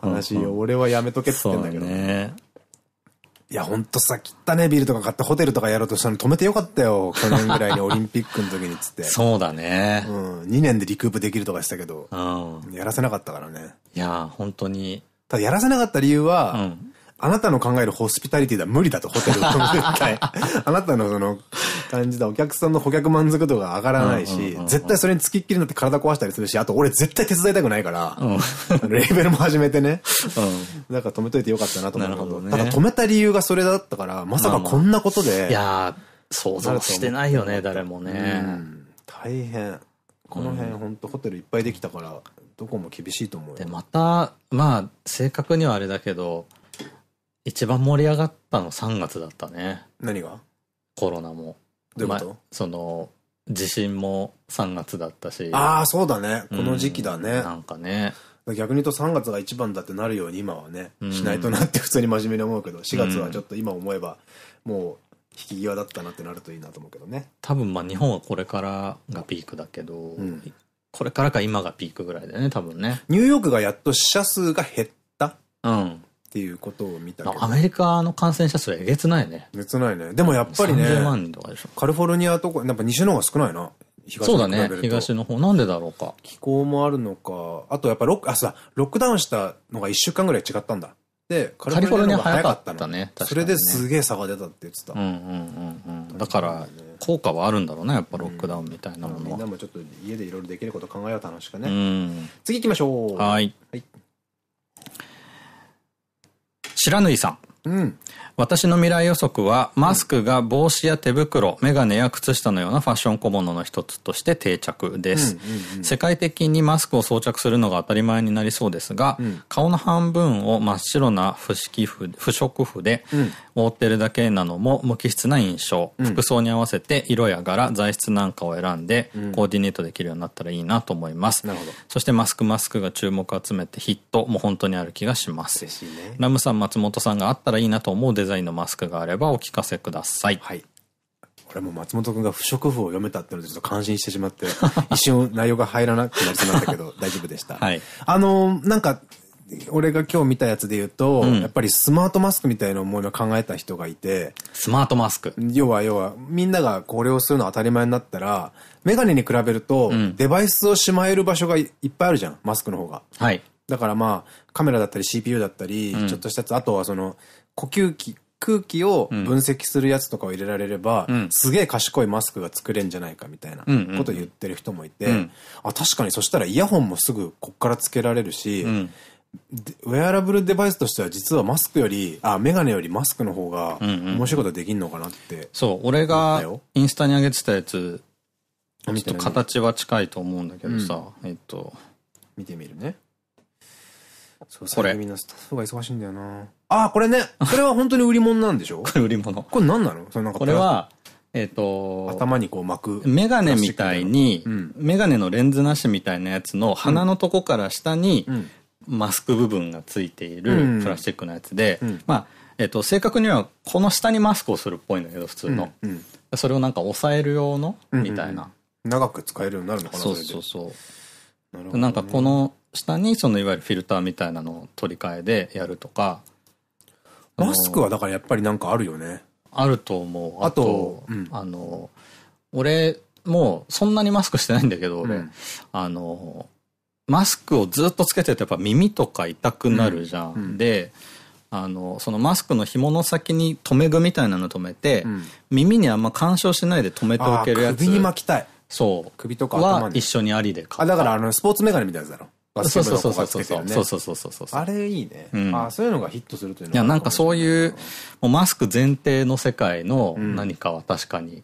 話を、俺はやめとけって言ってんだけど。ね。いや、ほんとさ、たねビルとか買ってホテルとかやろうとしたの止めてよかったよ。去年ぐらいにオリンピックの時につって。[laughs] そうだね。うん。2年でリクープできるとかしたけど、うん、やらせなかったからね。いや、本当に。ただ、やらせなかった理由は、うんあなたの考えるホスピタリティでは無理だと、ホテル絶対。[laughs] あなたのその感じだ、お客さんの顧客満足度が上がらないし、絶対それに付きっきりになって体壊したりするし、あと俺絶対手伝いたくないから、うん、レーベルも始めてね。うん、だから止めといてよかったなと思っけど、ね、ただ止めた理由がそれだったから、まさかこんなことで。いや想像してないよね、誰もね。大変。この辺本当ホテルいっぱいできたから、どこも厳しいと思うで、また、まあ、正確にはあれだけど、一番盛り上がったの3月だったね。何がコロナも。どういうこと、その、地震も3月だったし。ああ、そうだね。この時期だね。うん、なんかね。逆に言うと3月が一番だってなるように今はね、しないとなって普通に真面目に思うけど、4月はちょっと今思えば、もう引き際だったなってなるといいなと思うけどね。多分まあ日本はこれからがピークだけど、うん、これからか今がピークぐらいだよね、多分ね。ニューヨークがやっと死者数が減った。うん。っていうことを見たアメリカの感染者数えげつないね。えげつないね。でもやっぱりね、万とかでしょカリフォルニアとか、やっぱ西の方が少ないな。東そうだね。東の方。なんでだろうか。気候もあるのか。あとやっぱロック、あ、そうだ、ロックダウンしたのが1週間ぐらい違ったんだ。で、カリフォルニア早かったね。それですげえ差が出たって言ってた。うんうんうんうん。だから、効果はあるんだろうな、やっぱロックダウンみたいなものは。みんなもちょっと家でいろいろできること考えようしくね。うね。次行きましょう。はい。はい白縫さん。うん、私の未来予測は、マスクが帽子や手袋、メガネや靴下のようなファッション小物の一つとして定着です。世界的にマスクを装着するのが当たり前になりそうですが、うん、顔の半分を真っ白な不織布不織布で覆ってるだけなのも無機質な印象。うん、服装に合わせて色や柄、材質なんかを選んで、コーディネートできるようになったらいいなと思います。そしてマスクマスクが注目を集めてヒットも本当にある気がします。ね、ラムさん、松本さんがあったららいいなと思うデザインのマスクがあればお聞かせください。はい。これも松本くんが不織布を読めたってのでちょっと感心してしまって、[laughs] 一瞬内容が入らなくなりそうなんだけど、[laughs] 大丈夫でした。はい。あの、なんか、俺が今日見たやつで言うと、うん、やっぱりスマートマスクみたいな思いを考えた人がいて、スマートマスク要は要は、みんながこれをするの当たり前になったら、メガネに比べると、デバイスをしまえる場所がいっぱいあるじゃん、マスクの方が。はい。だからまあ、カメラだったり CPU だったり、ちょっとしたやつ、うん、あとはその、呼吸器、空気を分析するやつとかを入れられれば、うん、すげえ賢いマスクが作れんじゃないかみたいなことを言ってる人もいて、あ、確かにそしたらイヤホンもすぐこっからつけられるし、うん、ウェアラブルデバイスとしては実はマスクより、あ、メガネよりマスクの方が面白いことできんのかなって、そう、俺がインスタに上げてたやつ、ちょっと形は近いと思うんだけどさ、えっと。見てみるね。そう、これ。みんなスタッフが忙しいんだよな。ああ、これね。[laughs] これは本当に売り物なんでしょこれ売り物。これ何なのそれなんかこれは、えっ、と、頭にこう巻く。メガネみたいに、うん、メガネのレンズなしみたいなやつの鼻のとこから下に、マスク部分がついているプラスチックのやつで、まあ、えっ、と、正確にはこの下にマスクをするっぽいんだけど、普通の。うんうんそれをなんか抑える用のみたいな。長く使えるようになるのかなそうそうそう。なね、なんかこの下にそのいわゆるフィルターみたいなのを取り替えでやるとか、マスクはだからやっぱりなんかあるよね。あると思う。あと、あの、俺、もうそんなにマスクしてないんだけど、俺、あの、マスクをずっとつけてるとやっぱ耳とか痛くなるじゃん。うん、で、あの、そのマスクの紐の先に留め具みたいなの留めて、耳にあんま干渉しないで留めておけるやつ。首に巻きたい。そう。首とかは一緒にありで買った。あ、だからあの、スポーツメガネみたいなやつだろ。バスケ部の子がつけてるね。そうそうそうそうそうあれいいね。うん、あそういうのがヒットするというのいや、なんかそういう、もうマスク前提の世界の何かは確かに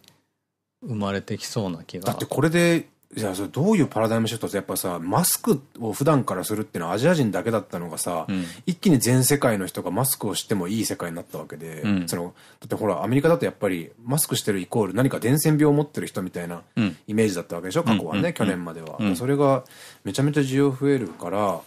生まれてきそうな気が。だってこれでゃあ、それどういうパラダイムシフトってやっぱさ、マスクを普段からするっていうのはアジア人だけだったのがさ、うん、一気に全世界の人がマスクをしてもいい世界になったわけで、うん、その、だってほら、アメリカだとやっぱりマスクしてるイコール何か伝染病を持ってる人みたいなイメージだったわけでしょ、過去はね、去年までは。それがめちゃめちゃ需要増えるから、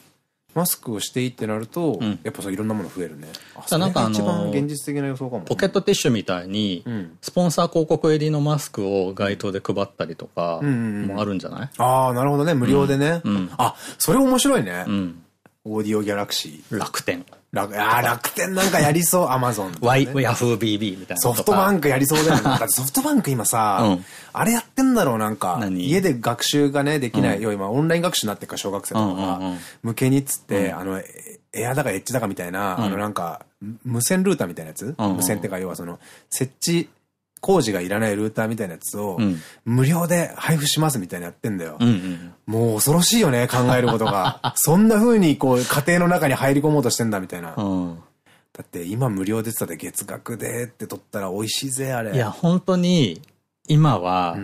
マスクをしていいってなると、うん、やっぱそういろんなもの増えるね。あ、なんかあの、一番現実的な予想かも、ね、ポケットティッシュみたいに、うん、スポンサー広告入りのマスクを街頭で配ったりとか、もあるんじゃない、ああ、なるほどね。無料でね。うん、あ、それ面白いね。オーディオギャラクシー。楽天。楽、あ楽天なんかやりそう、アマゾン。Y、ヤフー BB みたいな。ソフトバンクやりそうだよ [laughs] なソフトバンク今さ、あれやってんだろう、なんか。家で学習がね、できない。よ、今オンライン学習になってるから、小学生とか向けにっつって、あの、エアだかエッジだかみたいな、あのなんか、無線ルーターみたいなやつ無線ってか、要はその、設置、工事がいらないルーターみたいなやつを、無料で配布しますみたいなやってんだよ。もう恐ろしいよね、考えることが。[laughs] そんな風にこう、家庭の中に入り込もうとしてんだみたいな。だって今無料でってたで月額でって取ったら美味しいぜ、あれ。いや、本当に、今は、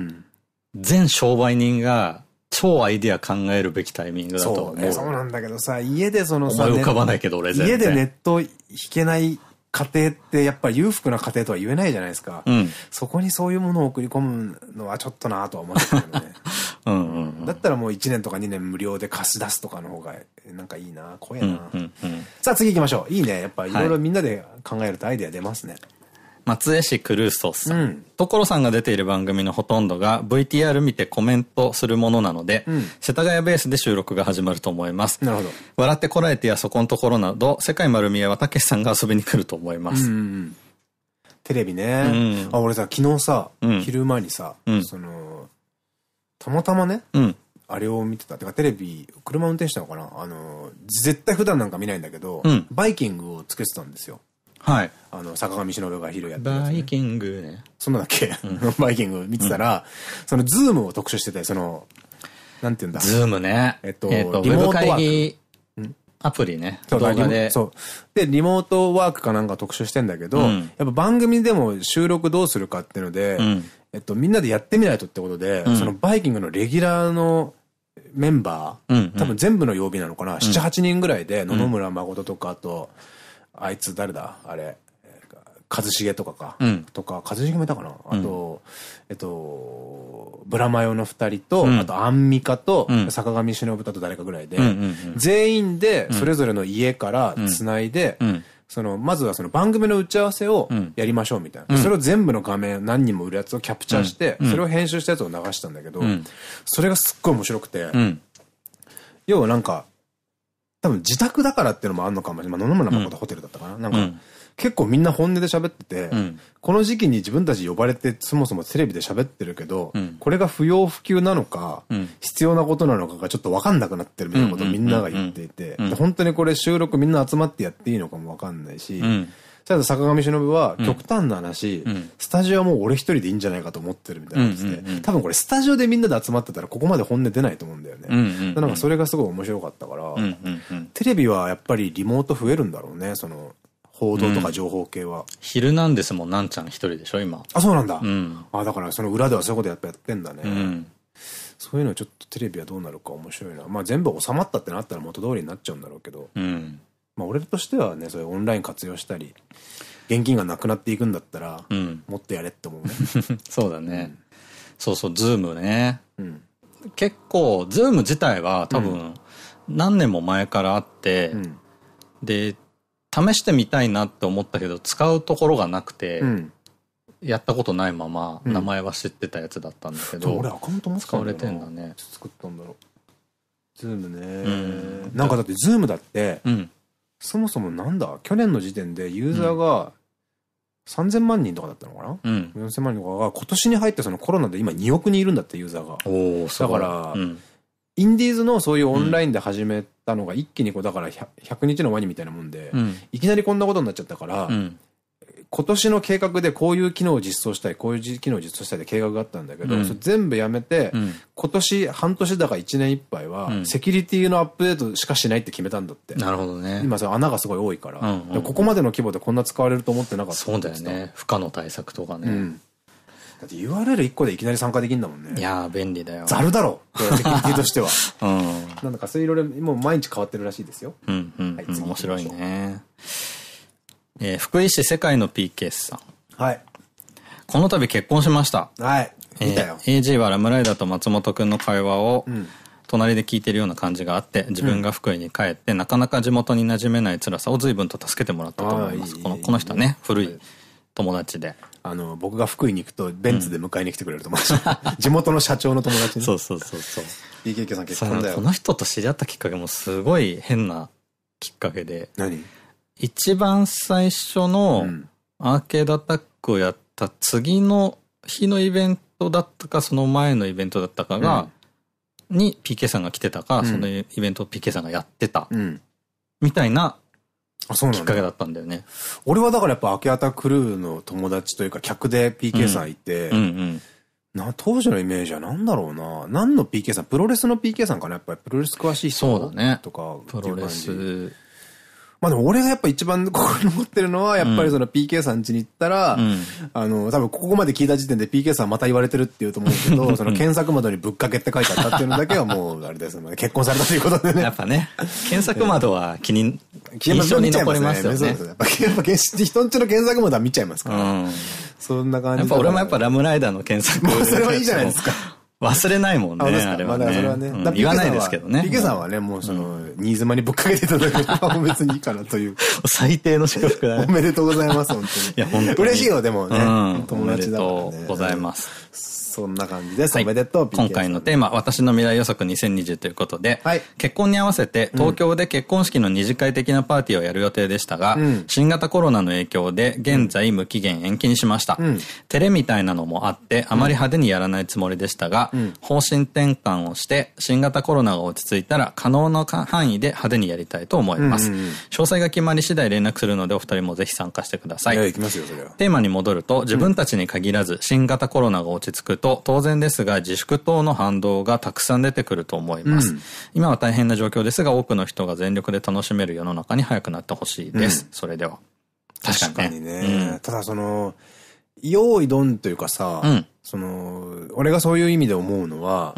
全商売人が、超アイディア考えるべきタイミングだと思う。そうね、そうなんだけどさ、家でそのさ、浮かばないけど俺家でネット引けない家庭ってやっぱ裕福な家庭とは言えないじゃないですか。うん、そこにそういうものを送り込むのはちょっとなとは思ってたけどね。だったらもう1年とか2年無料で貸し出すとかの方がなんかいいな怖えな。さあ次行きましょう。いいね。やっぱいろいろみんなで考えるとアイデア出ますね。はい松江市クルーソースさん。うん、所さんが出ている番組のほとんどが VTR 見てコメントするものなので、うん、世田谷ベースで収録が始まると思います。なるほど。笑ってこらえてやそこのところなど、世界丸見えはたけしさんが遊びに来ると思います。テレビね。あ、俺さ、昨日さ、昼前にさ、その、たまたまね、あれを見てた。てかテレビ、車運転したのかなあの、絶対普段なんか見ないんだけど、バイキングをつけてたんですよ。はい。あの、坂上忍が昼やってる、ね、バイキングね。そんなだっけ、うん、[laughs] バイキング見てたら、うん、そのズームを特集してて、その、なんていうんだ。ズームね。えっと、えっと、リモートワーク。アプリね。そう、動画で。そう。で、リモートワークかなんか特集してんだけど、うん、やっぱ番組でも収録どうするかっていうので、うん、えっと、みんなでやってみないとってことで、うん、そのバイキングのレギュラーのメンバー、うんうん、多分全部の曜日なのかな、7、8人ぐらいで、野々村誠とか、あと、あいつ誰だあれ。一茂とかか。うん、とか、一茂もいたかな。あと、うん、えっと、ブラマヨの二人と、うん、あとアンミカと、坂上忍と誰かぐらいで、全員で、それぞれの家から繋いで、その、まずはその番組の打ち合わせをやりましょうみたいな。それを全部の画面、何人も売るやつをキャプチャーして、それを編集したやつを流したんだけど、それがすっごい面白くて、要はなんか、多分自宅だからっていうのもあんのかもしれない。まあ、野々村誠ホテルだったかな。うん、なんか、結構みんな本音で喋ってて、うん、この時期に自分たち呼ばれてそもそもテレビで喋ってるけど、うん、これが不要不急なのか、うん、必要なことなのかがちょっとわかんなくなってるみたいなことをみんなが言っていて、本当にこれ収録みんな集まってやっていいのかもわかんないし、ただ坂上忍は極端な話、うん、スタジオはもう俺一人でいいんじゃないかと思ってるみたいなですね。多分これスタジオでみんなで集まってたらここまで本音出ないと思うんだよね。なんかそれがすごい面白かったから、テレビはやっぱりリモート増えるんだろうね、その、報道とか情報系は。昼なんですもん、なんちゃん一人でしょ、今。あ、そうなんだ。うん、あ、だからその裏ではそういうことやっぱやってんだね。うんそういうのはちょっとテレビはどうなるか面白いな。まあ全部収まったってなったら元通りになっちゃうんだろうけど。うん。まあ俺としてはね、それオンライン活用したり、現金がなくなっていくんだったら、うん、もっとやれって思うね。[laughs] そうだね。うん、そうそう、ズームね。うん、結構、ズーム自体は多分、何年も前からあって、で、試してみたいなって思ったけど、使うところがなくて、やったことないまま、名前は知ってたやつだったんだけど。俺アカウント持使われてんだね。作ったんだろう。ズームね。なんかだって、ズームだって、うんそもそもなんだ去年の時点でユーザーが3000万人とかだったのかな、うん、?4000 万人とかが今年に入ってそのコロナで今2億人いるんだってユーザーが。だから、うん、インディーズのそういうオンラインで始めたのが一気にこうだから 100, 100日のワニみたいなもんで、うん、いきなりこんなことになっちゃったから、うん今年の計画でこういう機能を実装したい、こういう機能を実装したいって計画があったんだけど、うん、それ全部やめて、うん、今年半年だから1年いっぱいは、セキュリティのアップデートしかしないって決めたんだって。なるほどね。今そ穴がすごい多いから、ここまでの規模でこんな使われると思ってなかったそうだよね。負荷の対策とかね。うん、だって URL1 個でいきなり参加できるんだもんね。いやー、便利だよ。ざるだろセキュリティとしては。[laughs] うん。なんだかそういろいろ、もう毎日変わってるらしいですよ。うんうん、はい、次面白いね。えー、福井市世界の PK さん。はい。この度結婚しました。はい。よ。えー、a g はラムライダーと松本くんの会話を、隣で聞いてるような感じがあって、自分が福井に帰って、なかなか地元に馴染めない辛さを随分と助けてもらったと思います。この、この人はね、古い友達で。あの、僕が福井に行くと、ベンツで迎えに来てくれる友達。うん、地元の社長の友達ね。そうそうそうそう。BKK さん結婚だよ。この人と知り合ったきっかけもすごい変なきっかけで。何一番最初のアーケードアタックをやった次の日のイベントだったか、その前のイベントだったかが、うん、に PK さんが来てたか、うん、そのイベントを PK さんがやってた、みたいなあ、そうきっかけだったんだよね。俺はだからやっぱ、明け方クルーの友達というか、客で PK さんいて、な、当時のイメージは何だろうな。何の PK さんプロレスの PK さんかなやっぱりプロレス詳しい人そうだね。とか、プロレス。まあでも俺がやっぱ一番心に残ってるのは、やっぱりその PK さん家に行ったら、うん、あの、多分ここまで聞いた時点で PK さんまた言われてるって言うと思うけど、その検索窓にぶっかけって書いてあったっていうのだけはもう、あれですね。[laughs] 結婚されたということでね。やっぱね、検索窓は気に、印象に残りますよね。そうですね。やっぱ、[laughs] やっぱ人んちの検索窓は見ちゃいますから。うんそんな感じ。やっぱ俺もやっぱラムライダーの検索。窓。それはいいじゃないですか。忘れないもんね。あれはね。それはね。言わないですけどね。リケさんはね、もうその、新妻にぶっかけていただくれ別にいいかなという。[laughs] 最低の祝福だね。[laughs] おめでとうございます、本当に。いや、本当に。嬉しいよ、でもね。友達だんね。ありがとうございます。そんな感じです。はい、おめでとう、今回のテーマ、私の未来予測2020ということで、はい、結婚に合わせて東京で結婚式の二次会的なパーティーをやる予定でしたが、うん、新型コロナの影響で現在無期限延期にしました。うん、テレみたいなのもあって、あまり派手にやらないつもりでしたが、うん、方針転換をして、新型コロナが落ち着いたら可能な範囲で派手にやりたいと思います。詳細が決まり次第連絡するので、お二人もぜひ参加してください。いや、行きますよ、それは。テーマに戻ると、自分たちに限らず、新型コロナが落ち着くと、と当然ですが自粛等の反動がたくさん出てくると思います。うん、今は大変な状況ですが多くの人が全力で楽しめる世の中に早くなってほしいです。うん、それでは。確かにね。ただその、用意ドンというかさ、その、俺がそういう意味で思うのは、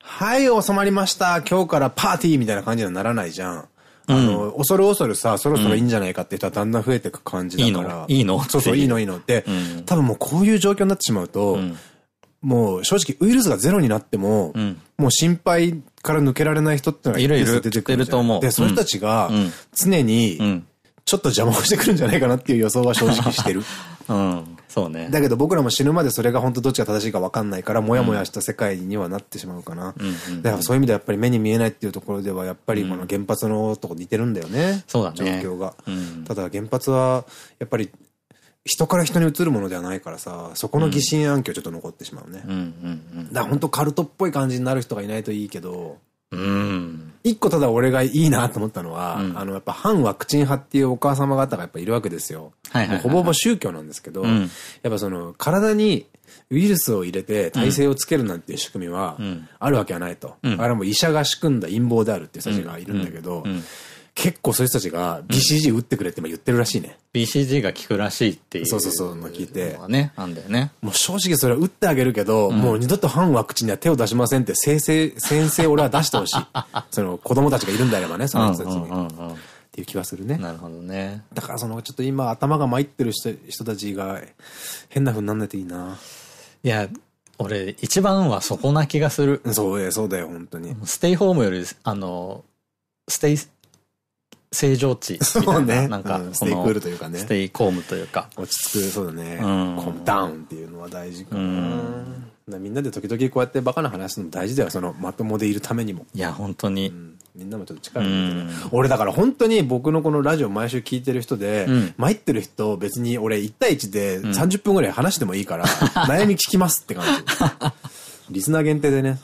はい、収まりました。今日からパーティーみたいな感じにはならないじゃん。あの、うん、恐る恐るさ、そろそろいいんじゃないかって人はだんだん増えていく感じだから。いいのいいのそうそう、いいのいいのって、うん、多分もうこういう状況になってしまうと、うん、もう正直ウイルスがゼロになっても、うん、もう心配から抜けられない人ってのがいるいる出てくる。いるで、そういう人たちが常にちょっと邪魔をしてくるんじゃないかなっていう予想は正直してる。[laughs] うん。そうね。だけど僕らも死ぬまでそれが本当どっちが正しいか分かんないから、もやもやした世界にはなってしまうかな。だからそういう意味ではやっぱり目に見えないっていうところでは、やっぱりこの原発のとこ似てるんだよね。そうだね。状況が。うん、ただ原発は、やっぱり人から人に移るものではないからさ、そこの疑心暗鬼はちょっと残ってしまうね。だから本当カルトっぽい感じになる人がいないといいけど、うん、一個ただ俺がいいなと思ったのは、うん、あの、やっぱ反ワクチン派っていうお母様方がやっぱいるわけですよ。ほぼほぼ宗教なんですけど、うん、やっぱその、体にウイルスを入れて体制をつけるなんていう仕組みは、あるわけはないと。あれも医者が仕組んだ陰謀であるっていう人たちがいるんだけど、結構そういう人たちが BCG 打ってくれって今言ってるらしいね。BCG が効くらしいっていう。そうそうそう、聞いて。ね、あんだよね。もう正直それは打ってあげるけど、うん、もう二度と反ワクチンには手を出しませんって先生、先生俺は出してほしい。[laughs] その子供たちがいるんだればね、その人たちに。っていう気はするね。なるほどね。だからそのちょっと今頭が参ってる人人たちが変な風になんないといいな。いや、俺一番はそこな気がする。そう、そうだよ、本当に。ステイホームより、あの、ステイ、正常値みたいな、なんか、ステイクールというかね。ステイコームというか。落ち着く、そうだね。ダウンっていうのは大事かな。みんなで時々こうやってバカな話すのも大事だよ、そのまともでいるためにも。いや、本当に。みんなもちょっと力入れて俺だから本当に僕のこのラジオ毎週聞いてる人で、参ってる人別に俺1対1で30分ぐらい話してもいいから、[laughs] 悩み聞きますって感じ。リスナー限定でね。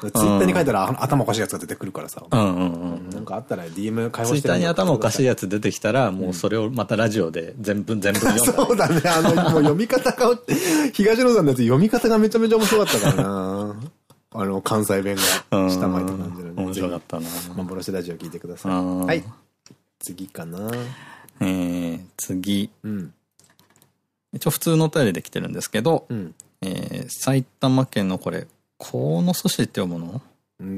ツイッターに書いたら頭おかしいやつが出てくるからさ。うんうんうん。なんかあったら DM 解放してツイッターに頭おかしいやつ出てきたら、もうそれをまたラジオで全文全文読む。[laughs] そうだね。あの、もう読み方が、東野さんのやつ読み方がめちゃめちゃ面白かったからな。あの、関西弁が下巻いた感じの面白かったな。幻ラジオ聞いてください。はい。次かな。えー、次。うん。一応普通のお便りで来てるんですけど、うん、えー、埼玉県のこれ、河野寿司って読むの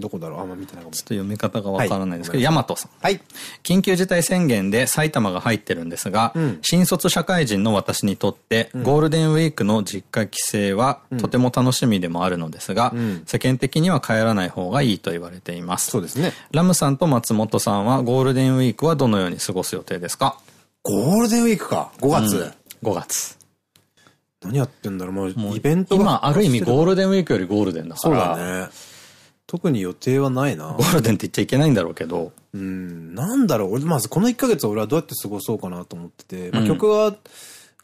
どこだろうあんま見てないかも。ちょっと読み方がわからないですけど、はい、大和さん。はい。緊急事態宣言で埼玉が入ってるんですが、うん、新卒社会人の私にとって、ゴールデンウィークの実家帰省は、とても楽しみでもあるのですが、うん、世間的には帰らない方がいいと言われています。そうですね。ラムさんと松本さんは、ゴールデンウィークはどのように過ごす予定ですかゴールデンウィークか ?5 月、うん、5月。何やってんだろう、もうイベント今ある意味ゴールデンウィークよりゴールデンだから。そうだね。特に予定はないな。ゴールデンって言っちゃいけないんだろうけど。うん、なんだろう、俺、まずこの1ヶ月俺はどうやって過ごそうかなと思ってて、まあ、曲は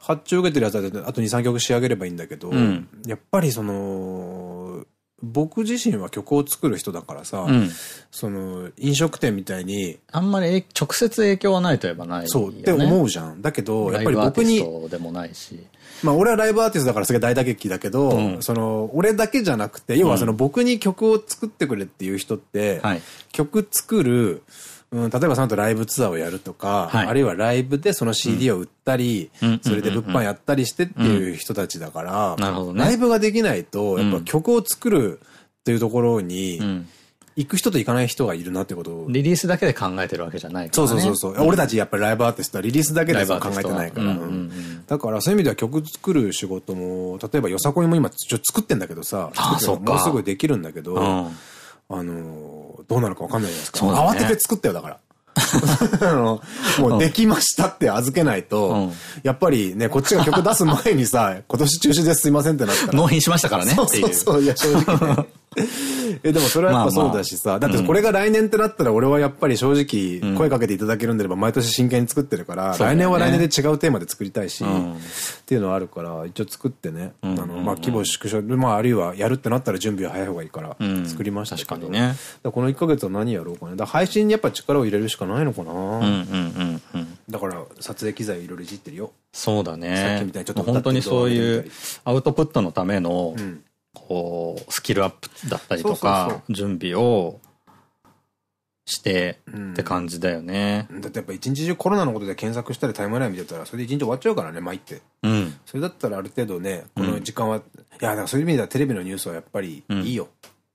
発注受けてるやつだとあと2、3曲仕上げればいいんだけど、うん、やっぱりその、僕自身は曲を作る人だからさ、うん、その、飲食店みたいに。あんまり直接影響はないといえばない、ね、そうって思うじゃん。だけど、やっぱり僕に。でもないし。まあ俺はライブアーティストだからすげえ大打撃だけど、うん、その、俺だけじゃなくて、要はその僕に曲を作ってくれっていう人って、うん曲作る、うん、例えばその後ライブツアーをやるとか、はい、あるいはライブでその CD を売ったり、うん、それで物販やったりしてっていう人たちだから、ライブができないと、やっぱ曲を作るっていうところに、行く人と行かない人がいるなってことリリースだけで考えてるわけじゃないから、ね。そうそうそう。うん、俺たちやっぱりライブアーティストはリリースだけで考えてないから。だからそういう意味では曲作る仕事も、例えばよさこいも今ちょ作ってんだけどさ、ああもうすぐできるんだけど、あのどうなるかわかんないじゃないですか。ね、慌てて作ったよ、だから。[laughs] もうできましたって預けないと、うん、やっぱりね、こっちが曲出す前にさ、[laughs] 今年中止ですすいませんってなったら。納品しましたからね。そうそうそう、いや正直、ね、[laughs] [laughs] え、でもそれはやっぱそうだしさ。まあまあだってこれが来年ってなったら俺はやっぱり正直声かけていただけるんであれば毎年真剣に作ってるから、うん、来年は来年で違うテーマで作りたいし、っていうのはあるから、一応作ってね、あの、まあ規模縮小、まああるいはやるってなったら準備は早い方がいいから作りましたけど。うん、確かにね。この1ヶ月は何やろうかね。だ配信にやっぱ力を入れるしかないのかな。だから撮影機材いろいろいじってるよ。そうだね。さっきみたいにちょっと本当にそういうアウトプットのための、うんこう、スキルアップだったりとか、準備をしてって感じだよね。うん、だってやっぱ一日中コロナのことで検索したりタイムライン見てたら、それで一日終わっちゃうからね、参って。うん。それだったらある程度ね、この時間は、うん、いや、だからそういう意味ではテレビのニュースはやっぱりいいよ。うん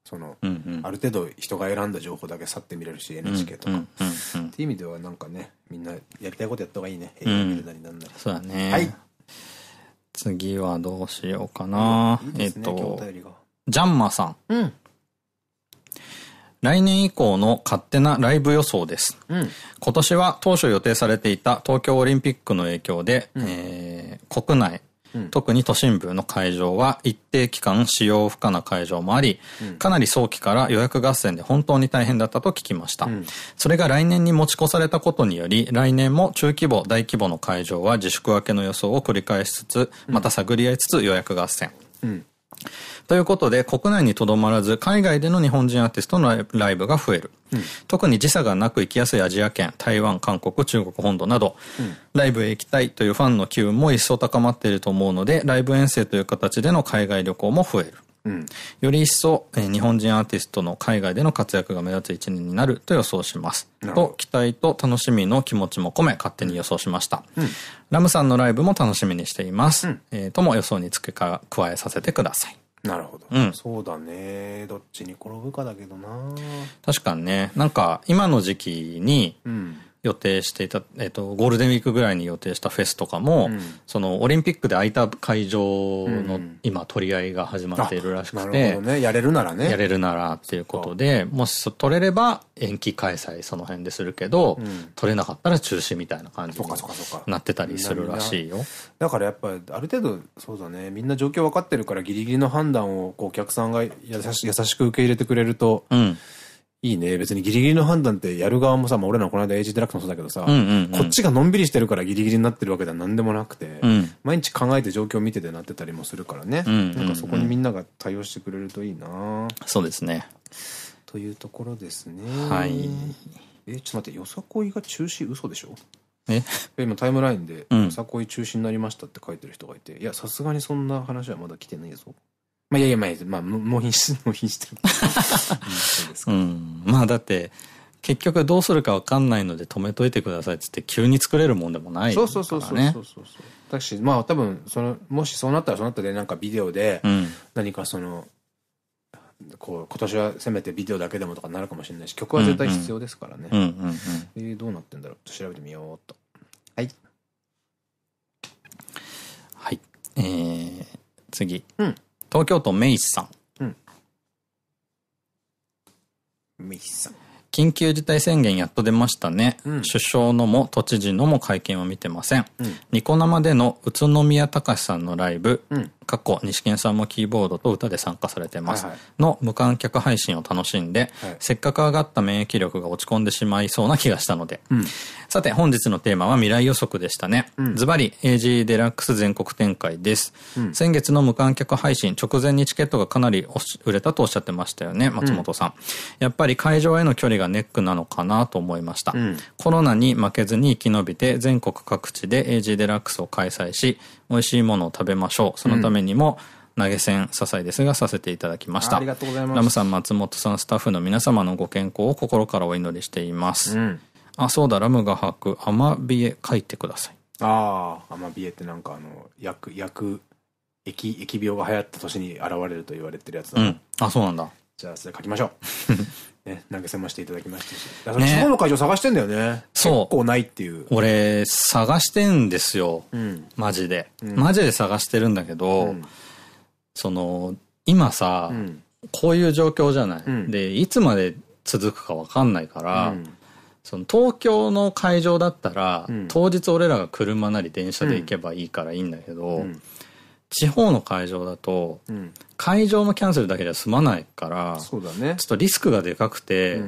その、ある程度人が選んだ情報だけ去って見れるし、NHK とか。っていう意味ではなんかね、みんなやりたいことやった方がいいね。映画見るなりなんなり。そうだね。はい。次はどうしようかな。いいね、えっと、ジャンマさん。うん。来年以降の勝手なライブ予想です。うん、今年は当初予定されていた東京オリンピックの影響で、うん、えー、国内、特に都心部の会場は一定期間使用不可な会場もあり、うん、かなり早期から予約合戦で本当に大変だったと聞きました。うん、それが来年に持ち越されたことにより、来年も中規模、大規模の会場は自粛明けの予想を繰り返しつつ、また探り合いつつ予約合戦。ということで、国内にとどまらず、海外での日本人アーティストのライブが増える。うん、特に時差がなく行きやすいアジア圏、台湾、韓国、中国本土など、うん、ライブへ行きたいというファンの機運も一層高まっていると思うので、ライブ遠征という形での海外旅行も増える。うん、より一層、日本人アーティストの海外での活躍が目立つ一年になると予想します。と、期待と楽しみの気持ちも込め勝手に予想しました。うん、ラムさんのライブも楽しみにしています。うん、えとも予想に付け加えさせてください。なるほど。うん。そうだね。どっちに転ぶかだけどな。確かにね。なんか、今の時期に、うん、予定していた、えっと、ゴールデンウィークぐらいに予定したフェスとかも、うん、そのオリンピックで空いた会場の今取り合いが始まっているらしくて、うんね、やれるならねやれるならっていうことでもし取れれば延期開催その辺でするけど、うん、取れなかったら中止みたいな感じになってたりするらしいよだからやっぱある程度そうだねみんな状況分かってるからギリギリの判断をこうお客さんが優し優しく受け入れてくれると、うんいいね。別にギリギリの判断ってやる側もさ、まあ、俺らのこの間エイジデラックスもそうだけどさ、こっちがのんびりしてるからギリギリになってるわけでは何でもなくて、うん、毎日考えて状況を見ててなってたりもするからね。なんかそこにみんなが対応してくれるといいなそうですね。というところですね。はい。え、ちょっと待って、よさこいが中止嘘でしょえ今タイムラインで、よさこい中止になりましたって書いてる人がいて、うん、いや、さすがにそんな話はまだ来てないぞ。まあいやいや、まあ、まあ、納品し、納品してる。[laughs] まあだって、結局どうするか分かんないので止めといてくださいっ言って急に作れるもんでもないから、ね、そうそうそうそうそうだしまあ多分そのもしそうなったらそうなったでなんかビデオで何かその、うん、こう今年はせめてビデオだけでもとかなるかもしれないし曲は絶対必要ですからねえどうなってんだろうと調べてみようとはいはいえー、次、うん、東京都メイさん。うん。メイさん。緊急事態宣言やっと出ましたね。うん、首相のも都知事のも会見を見てません。うん、ニコ生での宇都宮隆さんのライブ、うん、過去西健さんもキーボードと歌で参加されてます。はいはい、の無観客配信を楽しんで、はい、せっかく上がった免疫力が落ち込んでしまいそうな気がしたので、さて、本日のテーマは未来予測でしたね。ズバリ、AG デラックス全国展開です。うん、先月の無観客配信直前にチケットがかなり売れたとおっしゃってましたよね、松本さん。うん、やっぱり会場への距離がネックなのかなと思いました。うん、コロナに負けずに生き延びて、全国各地で AG デラックスを開催し、美味しいものを食べましょう。そのためにも、投げ銭、支えですが、させていただきました。ありがとうございます。ラムさん、松本さん、スタッフの皆様のご健康を心からお祈りしています。うん、あ、そうだ、ラムが吐く、アマビエ書いてください。ああ、アマビエってなんかあの、薬、薬、疫、疫病が流行った年に現れると言われてるやつだ、うん。あ、そうなんだ。じゃあ、それ書きましょう。[laughs] ね、投げ銭もしていただきましたし。地方の会場探してんだよね。そう。結構ないっていう。俺、探してんですよ。うん。マジで。うん、マジで探してるんだけど、うん、その、今さ、うん、こういう状況じゃない。で、いつまで続くかわかんないから、うんその東京の会場だったら、当日俺らが車なり電車で行けばいいからいいんだけど、地方の会場だと、会場のキャンセルだけじゃ済まないから、そうだね。ちょっとリスクがでかくて、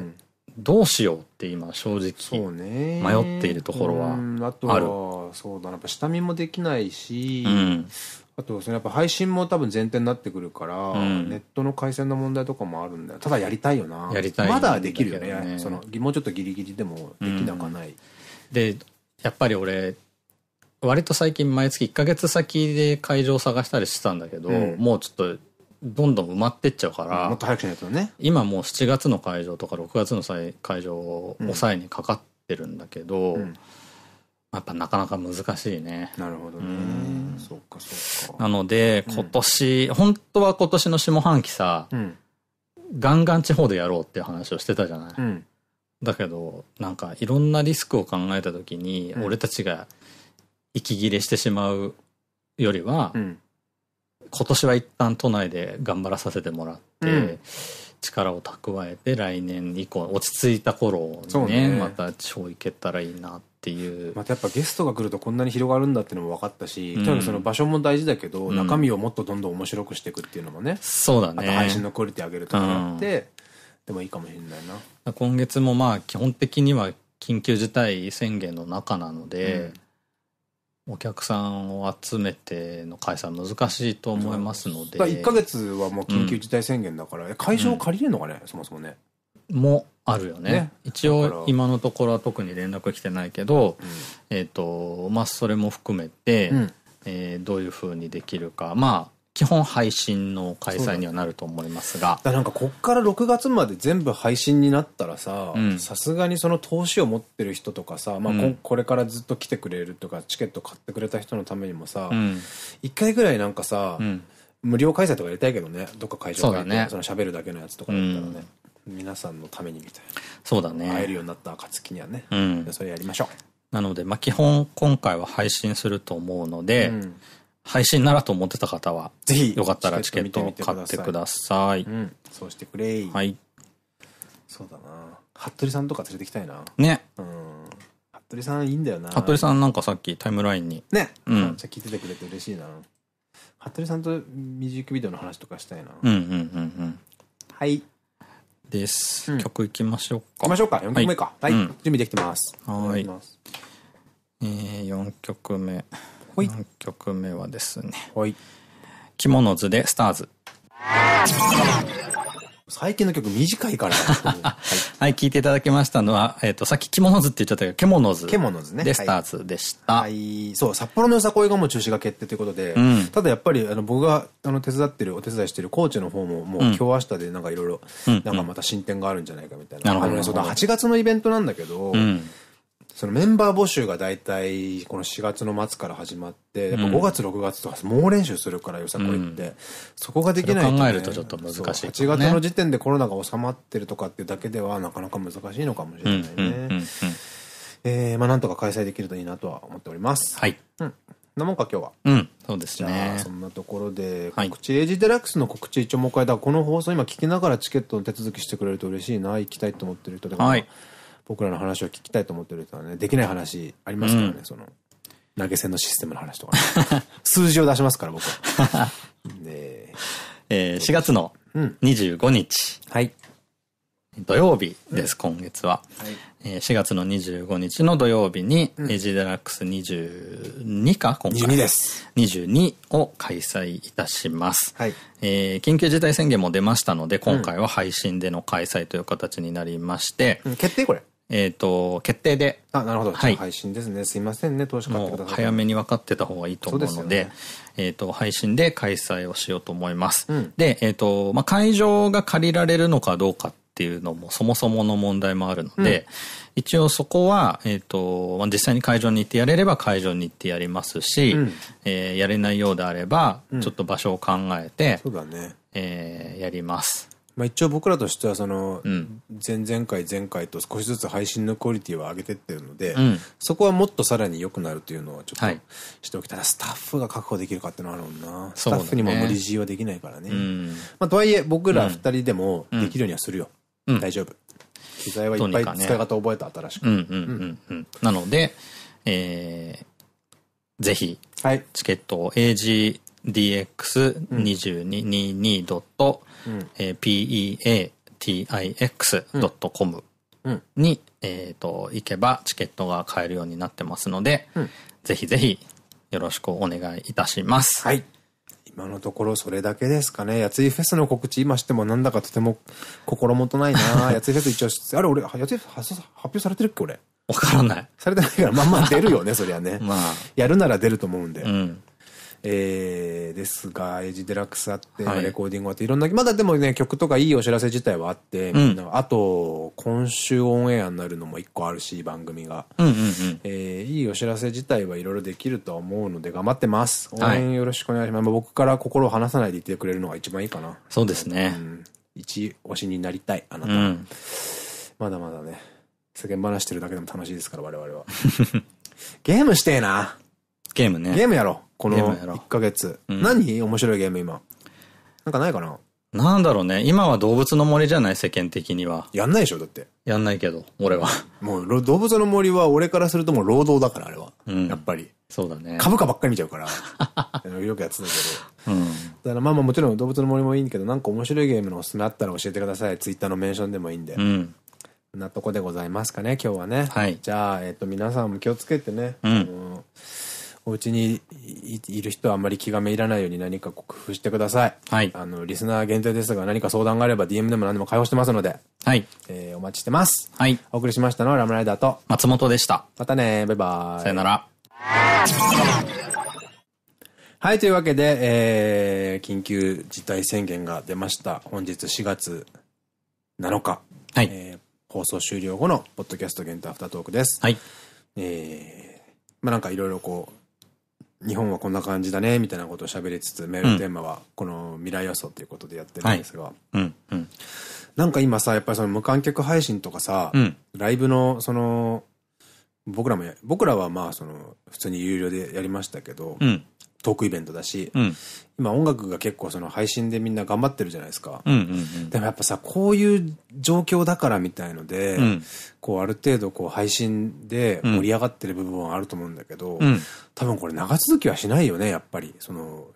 どうしようって今正直迷っているところはある。そうだな。やっぱ下見もできないし、あと、そのやっぱ配信も多分前提になってくるから、うん、ネットの回線の問題とかもあるんだよ。ただやりたいよな。やりたい、まだできるよね。ねその、もうちょっとギリギリでもできなかない。うん、で、やっぱり俺、割と最近毎月1ヶ月先で会場を探したりしてたんだけど、うん、もうちょっと、どんどん埋まってっちゃうから。もっと早くしないとね。今もう7月の会場とか6月の会場を抑えにかかってるんだけど、うんやっぱなかなか難しいね。なるほどね。うそっかそっか。なので、今年、うん、本当は今年の下半期さ、うん、ガンガン地方でやろうっていう話をしてたじゃない。うん、だけど、なんかいろんなリスクを考えた時に、俺たちが息切れしてしまうよりは、今年は一旦都内で頑張らさせてもらって、力を蓄えて来年以降落ち着いた頃にねまた地方行けたらいいなっていう。またやっぱゲストが来るとこんなに広がるんだっていうのも分かったし、うん、とにかくその場所も大事だけど、うん、中身をもっとどんどん面白くしていくっていうのもね。そうだね。あと配信のクオリティ上げるとかやって、でもいいかもしれないな。今月もまあ基本的には緊急事態宣言の中なので、お客さんを集めての開催難しいと思いますので。1, 1月はもう緊急事態宣言だから、会場借りれるのかね、そもそもね。もあるよね、ね、一応今のところは特に連絡来てないけど、うん、えっとまあそれも含めて、うん、えー、どういうふうにできるかまあ基本配信の開催にはなると思いますが。だなんかこっから6月まで全部配信になったらさ、さすがにその投資を持ってる人とかさ、まあこ、これからずっと来てくれるとか、チケット買ってくれた人のためにもさ、うん、1回ぐらいなんかさ、うん、無料開催とかやりたいけどね、どっか会場らね、その喋るだけのやつとかだったらね。うん皆さんのためにみたいな。そうだね。会えるようになった暁にはね。うん。それやりましょう。なので、まあ、基本今回は配信すると思うので、うん、配信ならと思ってた方は、ぜひ、よかったらチケット買ってください。うん。そうしてくれはい。そうだな服部さんとか連れてきたいな。ね。うん。服部さんいいんだよな服部さんなんかさっきタイムラインに。ね。うん。じゃ聞いててくれて嬉しいな服部さんとミュージックビデオの話とかしたいな。うんうんうんうん。はい。です。曲いきましょうか。いきましょうか。4曲目か。はい。準備できてます。はい。え4曲目。4曲目はですね。はい。着物図でスターズ。最近の曲短いから。[laughs] はい、はい、聞いていただきましたのは、えっ、ー、と、さっき、キモノズって言っちゃったけど、ケモノズ。ケモノズね。で、スターズでした、はい。はい。そう、札幌のよさこいがもう中止が決定ということで、うん、ただやっぱり、あの、僕が、あの、手伝ってる、お手伝いしてるコーチの方も、もう今日明日でなんかいろいろ、なんかまた進展があるんじゃないかみたいな。なるほど。8月のイベントなんだけど、うんそのメンバー募集が大体この4月の末から始まって、やっぱ5月6月とか猛練習するからよさこいって、そこができないと、ね、考えるとちょっと難しい、ね、8月の時点でコロナが収まってるとかっていうだけではなかなか難しいのかもしれないね。えー、まあなんとか開催できるといいなとは思っております。はい。うん。なもんか今日は。うん。そうですね。そんなところで、告知、はい、エイジデラックスの告知一応もう一回だ。この放送今聞きながらチケットの手続きしてくれると嬉しいな。行きたいと思ってる人で。はい。僕らの話を聞きたいと思ってる人はね、できない話ありますからね、うん、その、投げ銭のシステムの話とか、ね、[laughs] 数字を出しますから、僕は。[laughs] で、え4月の25日。うん、はい。土曜日です、今月は。はい、4月の25日の土曜日に、エジデラックス22か今回。22です。22を開催いたします。はい、え緊急事態宣言も出ましたので、今回は配信での開催という形になりまして。うん、決定これえっと、決定で。あ、なるほど。はい、配信ですね。すいませんね。投資家の方早めに分かってた方がいいと思うので、でね、えっと、配信で開催をしようと思います。うん、で、えっ、ー、と、まあ、会場が借りられるのかどうかっていうのもそもそもの問題もあるので、うん、一応そこは、えっ、ー、と、まあ、実際に会場に行ってやれれば会場に行ってやりますし、うん、えー、やれないようであれば、ちょっと場所を考えて、うん、そうだね。えー、やります。まあ一応僕らとしてはその、前々回前回と少しずつ配信のクオリティは上げてってるので、うん、そこはもっとさらに良くなるというのはちょっとしておきたい、はい、スタッフが確保できるかっていうのはあるもんな、ね、スタッフにも無理強いはできないからね、うん、まあとはいえ僕ら二人でもできるようにはするよ、うん、大丈夫機材はいっぱい使い方覚えた新しくなのでえー、ぜひチケットを AGDX2222.com、はいうん、え peatix.com に、えと、行けばチケットが買えるようになってますので、うん、ぜひぜひよろしくお願いいたします。はい。今のところそれだけですかね。やついフェスの告知今してもなんだかとても [laughs] 心もとないな [laughs] やついフェス一応、あれ俺、やついフェス発表されてるっけ俺。わからない。されてないから、まあまあ出るよね、そりゃね。[laughs] まあ。やるなら出ると思うんで。うん。えー、ですが、エイジデラックスあって、はい、レコーディングあって、いろんな、まだでもね、曲とかいいお知らせ自体はあって、うん、あと、今週オンエアになるのも一個あるし、番組が。えいいお知らせ自体はいろいろできるとは思うので、頑張ってます。応援よろしくお願いします。はい、僕から心を離さないでいてくれるのが一番いいかな。そうですね。うん、一推しになりたい、あなた。うん、まだまだね、世間話してるだけでも楽しいですから、我々は。[laughs] ゲームしてえな。ゲームね。ゲームやろう。この1ヶ月。うん、何面白いゲーム今。なんかないかななんだろうね。今は動物の森じゃない世間的には。やんないでしょだって。やんないけど、俺は。もう、動物の森は俺からするともう労働だから、あれは。うん、やっぱり。そうだね。株価ばっかり見ちゃうから。[laughs] よくやってたけど。うん。だからまあまあもちろん動物の森もいいんだけど、なんか面白いゲームのおすすめあったら教えてください。ツイッターのメンションでもいいんで。うん。なとこでございますかね、今日はね。はい。じゃあ、えっ、ー、と、皆さんも気をつけてね。うん。あのーお家にいる人はあんまり気がめいらないように何か工夫してください。はい。あの、リスナー限定ですが、何か相談があれば DM でも何でも開放してますので。はい。えー、お待ちしてます。はい。お送りしましたのはラムライダーと松本でした。またねバイバイ。さよなら。はい、というわけで、えー、緊急事態宣言が出ました。本日4月7日。はい。えー、放送終了後の、ポッドキャスト限定アフタートークです。はい。えー、まあなんかいろいろこう、日本はこんな感じだねみたいなことを喋りつつメールテーマはこの未来予想ということでやってるんですが、なんか今さやっぱりその無観客配信とかさ、うん、ライブのその僕らも、僕らはまあ、その、普通に有料でやりましたけど、うん、トークイベントだし、うん、今音楽が結構その配信でみんな頑張ってるじゃないですか。でもやっぱさ、こういう状況だからみたいので、うん、こうある程度こう配信で盛り上がってる部分はあると思うんだけど、多分これ長続きはしないよね、やっぱり。その、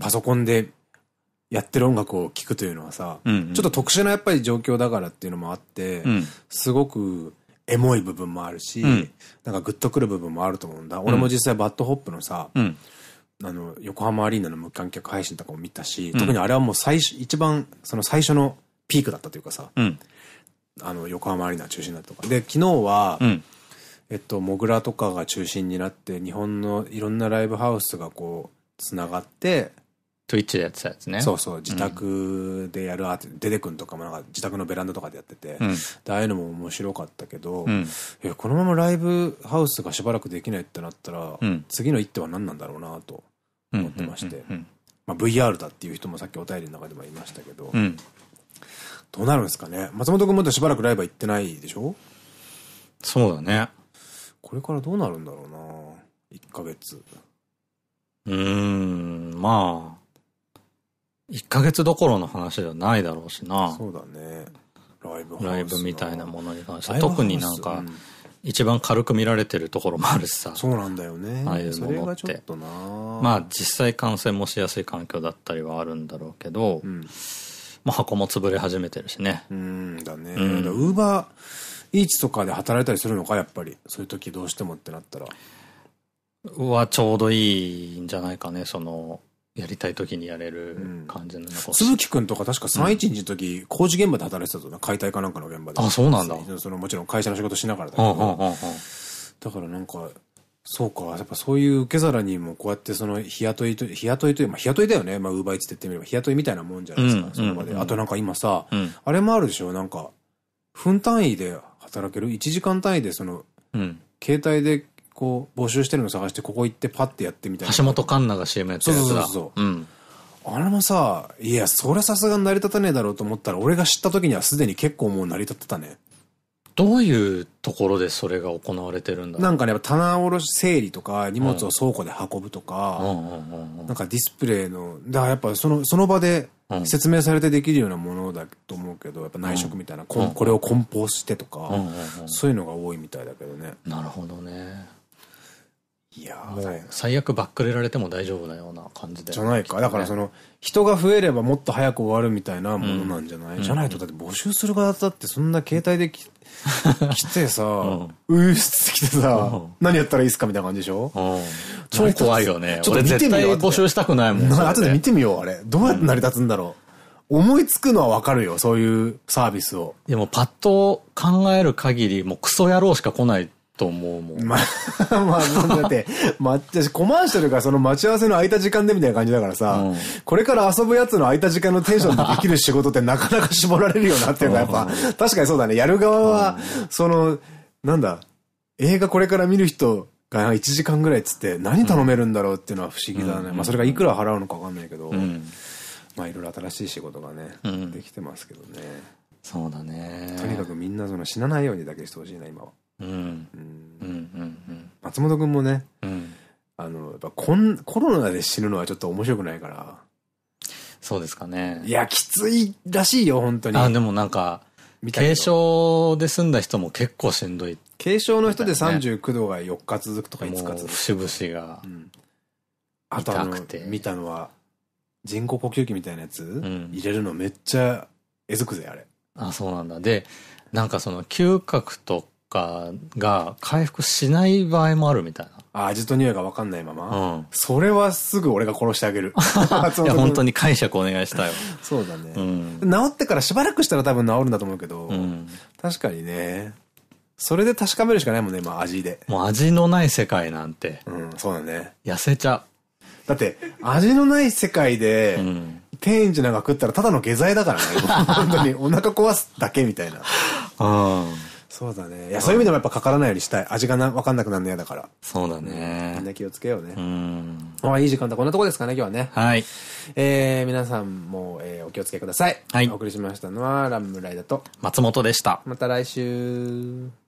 パソコンでやってる音楽を聴くというのはさ、うんうん、ちょっと特殊なやっぱり状況だからっていうのもあって、すごくエモい部分もあるし、なんかグッとくる部分もあると思うんだ。俺も実際バッドホップのさ、あの、横浜アリーナの無観客配信とかも見たし、特にあれはもう最初、一番、その最初のピークだったというかさ、あの、横浜アリーナ中心だったとか。で、昨日は、えっと、モグラとかが中心になって、日本のいろんなライブハウスがこう、つながって、Twitch でやってたやつね。そうそう、自宅でやるアーティ、ん、デデ君とかもなんか自宅のベランダとかでやってて、うん、ああいうのも面白かったけど、うん、このままライブハウスがしばらくできないってなったら、うん、次の一手は何なんだろうなと思ってまして、まあ VR だっていう人もさっきお便りの中でも言いましたけど、どうなるんですかね。松本君もしばらくライブ行ってないでしょそうだね。これからどうなるんだろうな1ヶ月。うーん、まあ、1ヶ月どころの話じゃないだろうしな。そうだね。ライブライブみたいなものに関して。特になんか、一番軽く見られてるところもあるしさ。そうなんだよね。ああいうものって。まあ実際感染もしやすい環境だったりはあるんだろうけど、うん、箱も潰れ始めてるしね。うんだね。ウーバーイーツとかで働いたりするのか、やっぱり。そういう時どうしてもってなったら。はちょうどいいんじゃないかね、その、やりたい時にやれる感じの、鈴木くんとか確か311の時、うん、工事現場で働いてたとね、解体かなんかの現場で。あ、そうなんだ。そのもちろん会社の仕事しながらだけど。だからなんか、そうか、やっぱそういう受け皿にもこうやってその日雇いと、日雇いという、まあ日雇いだよね。まあウーバーイーツって言ってみれば日雇いみたいなもんじゃないですか、そこまで。あとなんか今さ、うん、あれもあるでしょなんか、分単位で働ける ?1 時間単位でその、携帯でこう、募集してるの探して、ここ行ってパッてやってみたいな。橋本環奈が CM やってるそうそうそう。うん。あれもさ、いや、それさすが成り立たねえだろうと思ったら、俺が知った時にはすでに結構もう成り立ってたね。どういうところでそれが行われてるんだなんかね、棚卸し整理とか、荷物を倉庫で運ぶとか、なんかディスプレイの、だからやっぱその、その場で説明されてできるようなものだと思うけど、やっぱ内職みたいな、これを梱包してとか、そういうのが多いみたいだけどね。なるほどね。いやもう最悪バックレられても大丈夫なような感じで、ね、じゃないかだからその人が増えればもっと早く終わるみたいなものなんじゃない、うん、じゃないとだって募集する側だってそんな携帯でき [laughs] 来てさ、うん、っつて来てさ、何やったらいいっすかみたいな感じでしょ超怖いよねちょっと見てみよう募集したくないもん後で見てみようあれどうやって成り立つんだろう、思いつくのはわかるよ、そういうサービスを。でもパッと考える限り、もうクソ野郎しか来ないと思うもん。まあ、まあ、だって、まあ、コマーシャルがその待ち合わせの空いた時間でみたいな感じだからさ、うん、これから遊ぶやつの空いた時間のテンションでできる仕事ってなかなか絞られるよなっていうのはやっぱ、確かにそうだね。やる側は、その、なんだ、映画これから見る人が1時間ぐらいっつって何頼めるんだろうっていうのは不思議だね。まあ、それがいくら払うのかわかんないけど、うん、まあ、いろいろ新しい仕事がね、うん、できてますけどね。そうだね。とにかくみんなその死なないようにだけしてほしいな、今は。うん。松本君もね、うん、あの、やっぱこん、コロナで死ぬのはちょっと面白くないから。そうですかね。いや、きついらしいよ、本当に。あ、でもなんか、軽症で済んだ人も結構しんどい。軽症の人で39度が4日続くとか5日続く。節々が、うん。あとあの、見たのは、人工呼吸器みたいなやつ、うん、入れるのめっちゃえずくぜ、あれ。あ、そうなんだ。で、なんかその嗅覚とかが回復しない場合もあるみたいな。味と匂いが分かんないまま。うん、それはすぐ俺が殺してあげる。[laughs] いや、本当に解釈お願いしたよ。そうだね、うん、治ってからしばらくしたら多分治るんだと思うけど、うん、確かにね。それで確かめるしかないもんね、今味で。もう味のない世界なんて。うん、そうだね。痩せちゃう。だって、味のない世界で、うん、天一なんか食ったらただの下剤だからね。[laughs] 本当にお腹壊すだけみたいな。うん。そうだね。いや、そういう意味でもやっぱかからないようにしたい。味がな、わかんなくなるの嫌だから。そうだね。みんな気をつけようね。うん。まあ、いい時間だ。こんなとこですかね、今日はね。はい。えー、皆さんも、えー、お気をつけください。はい。お送りしましたのは、ランムライダと、松本でした。また来週。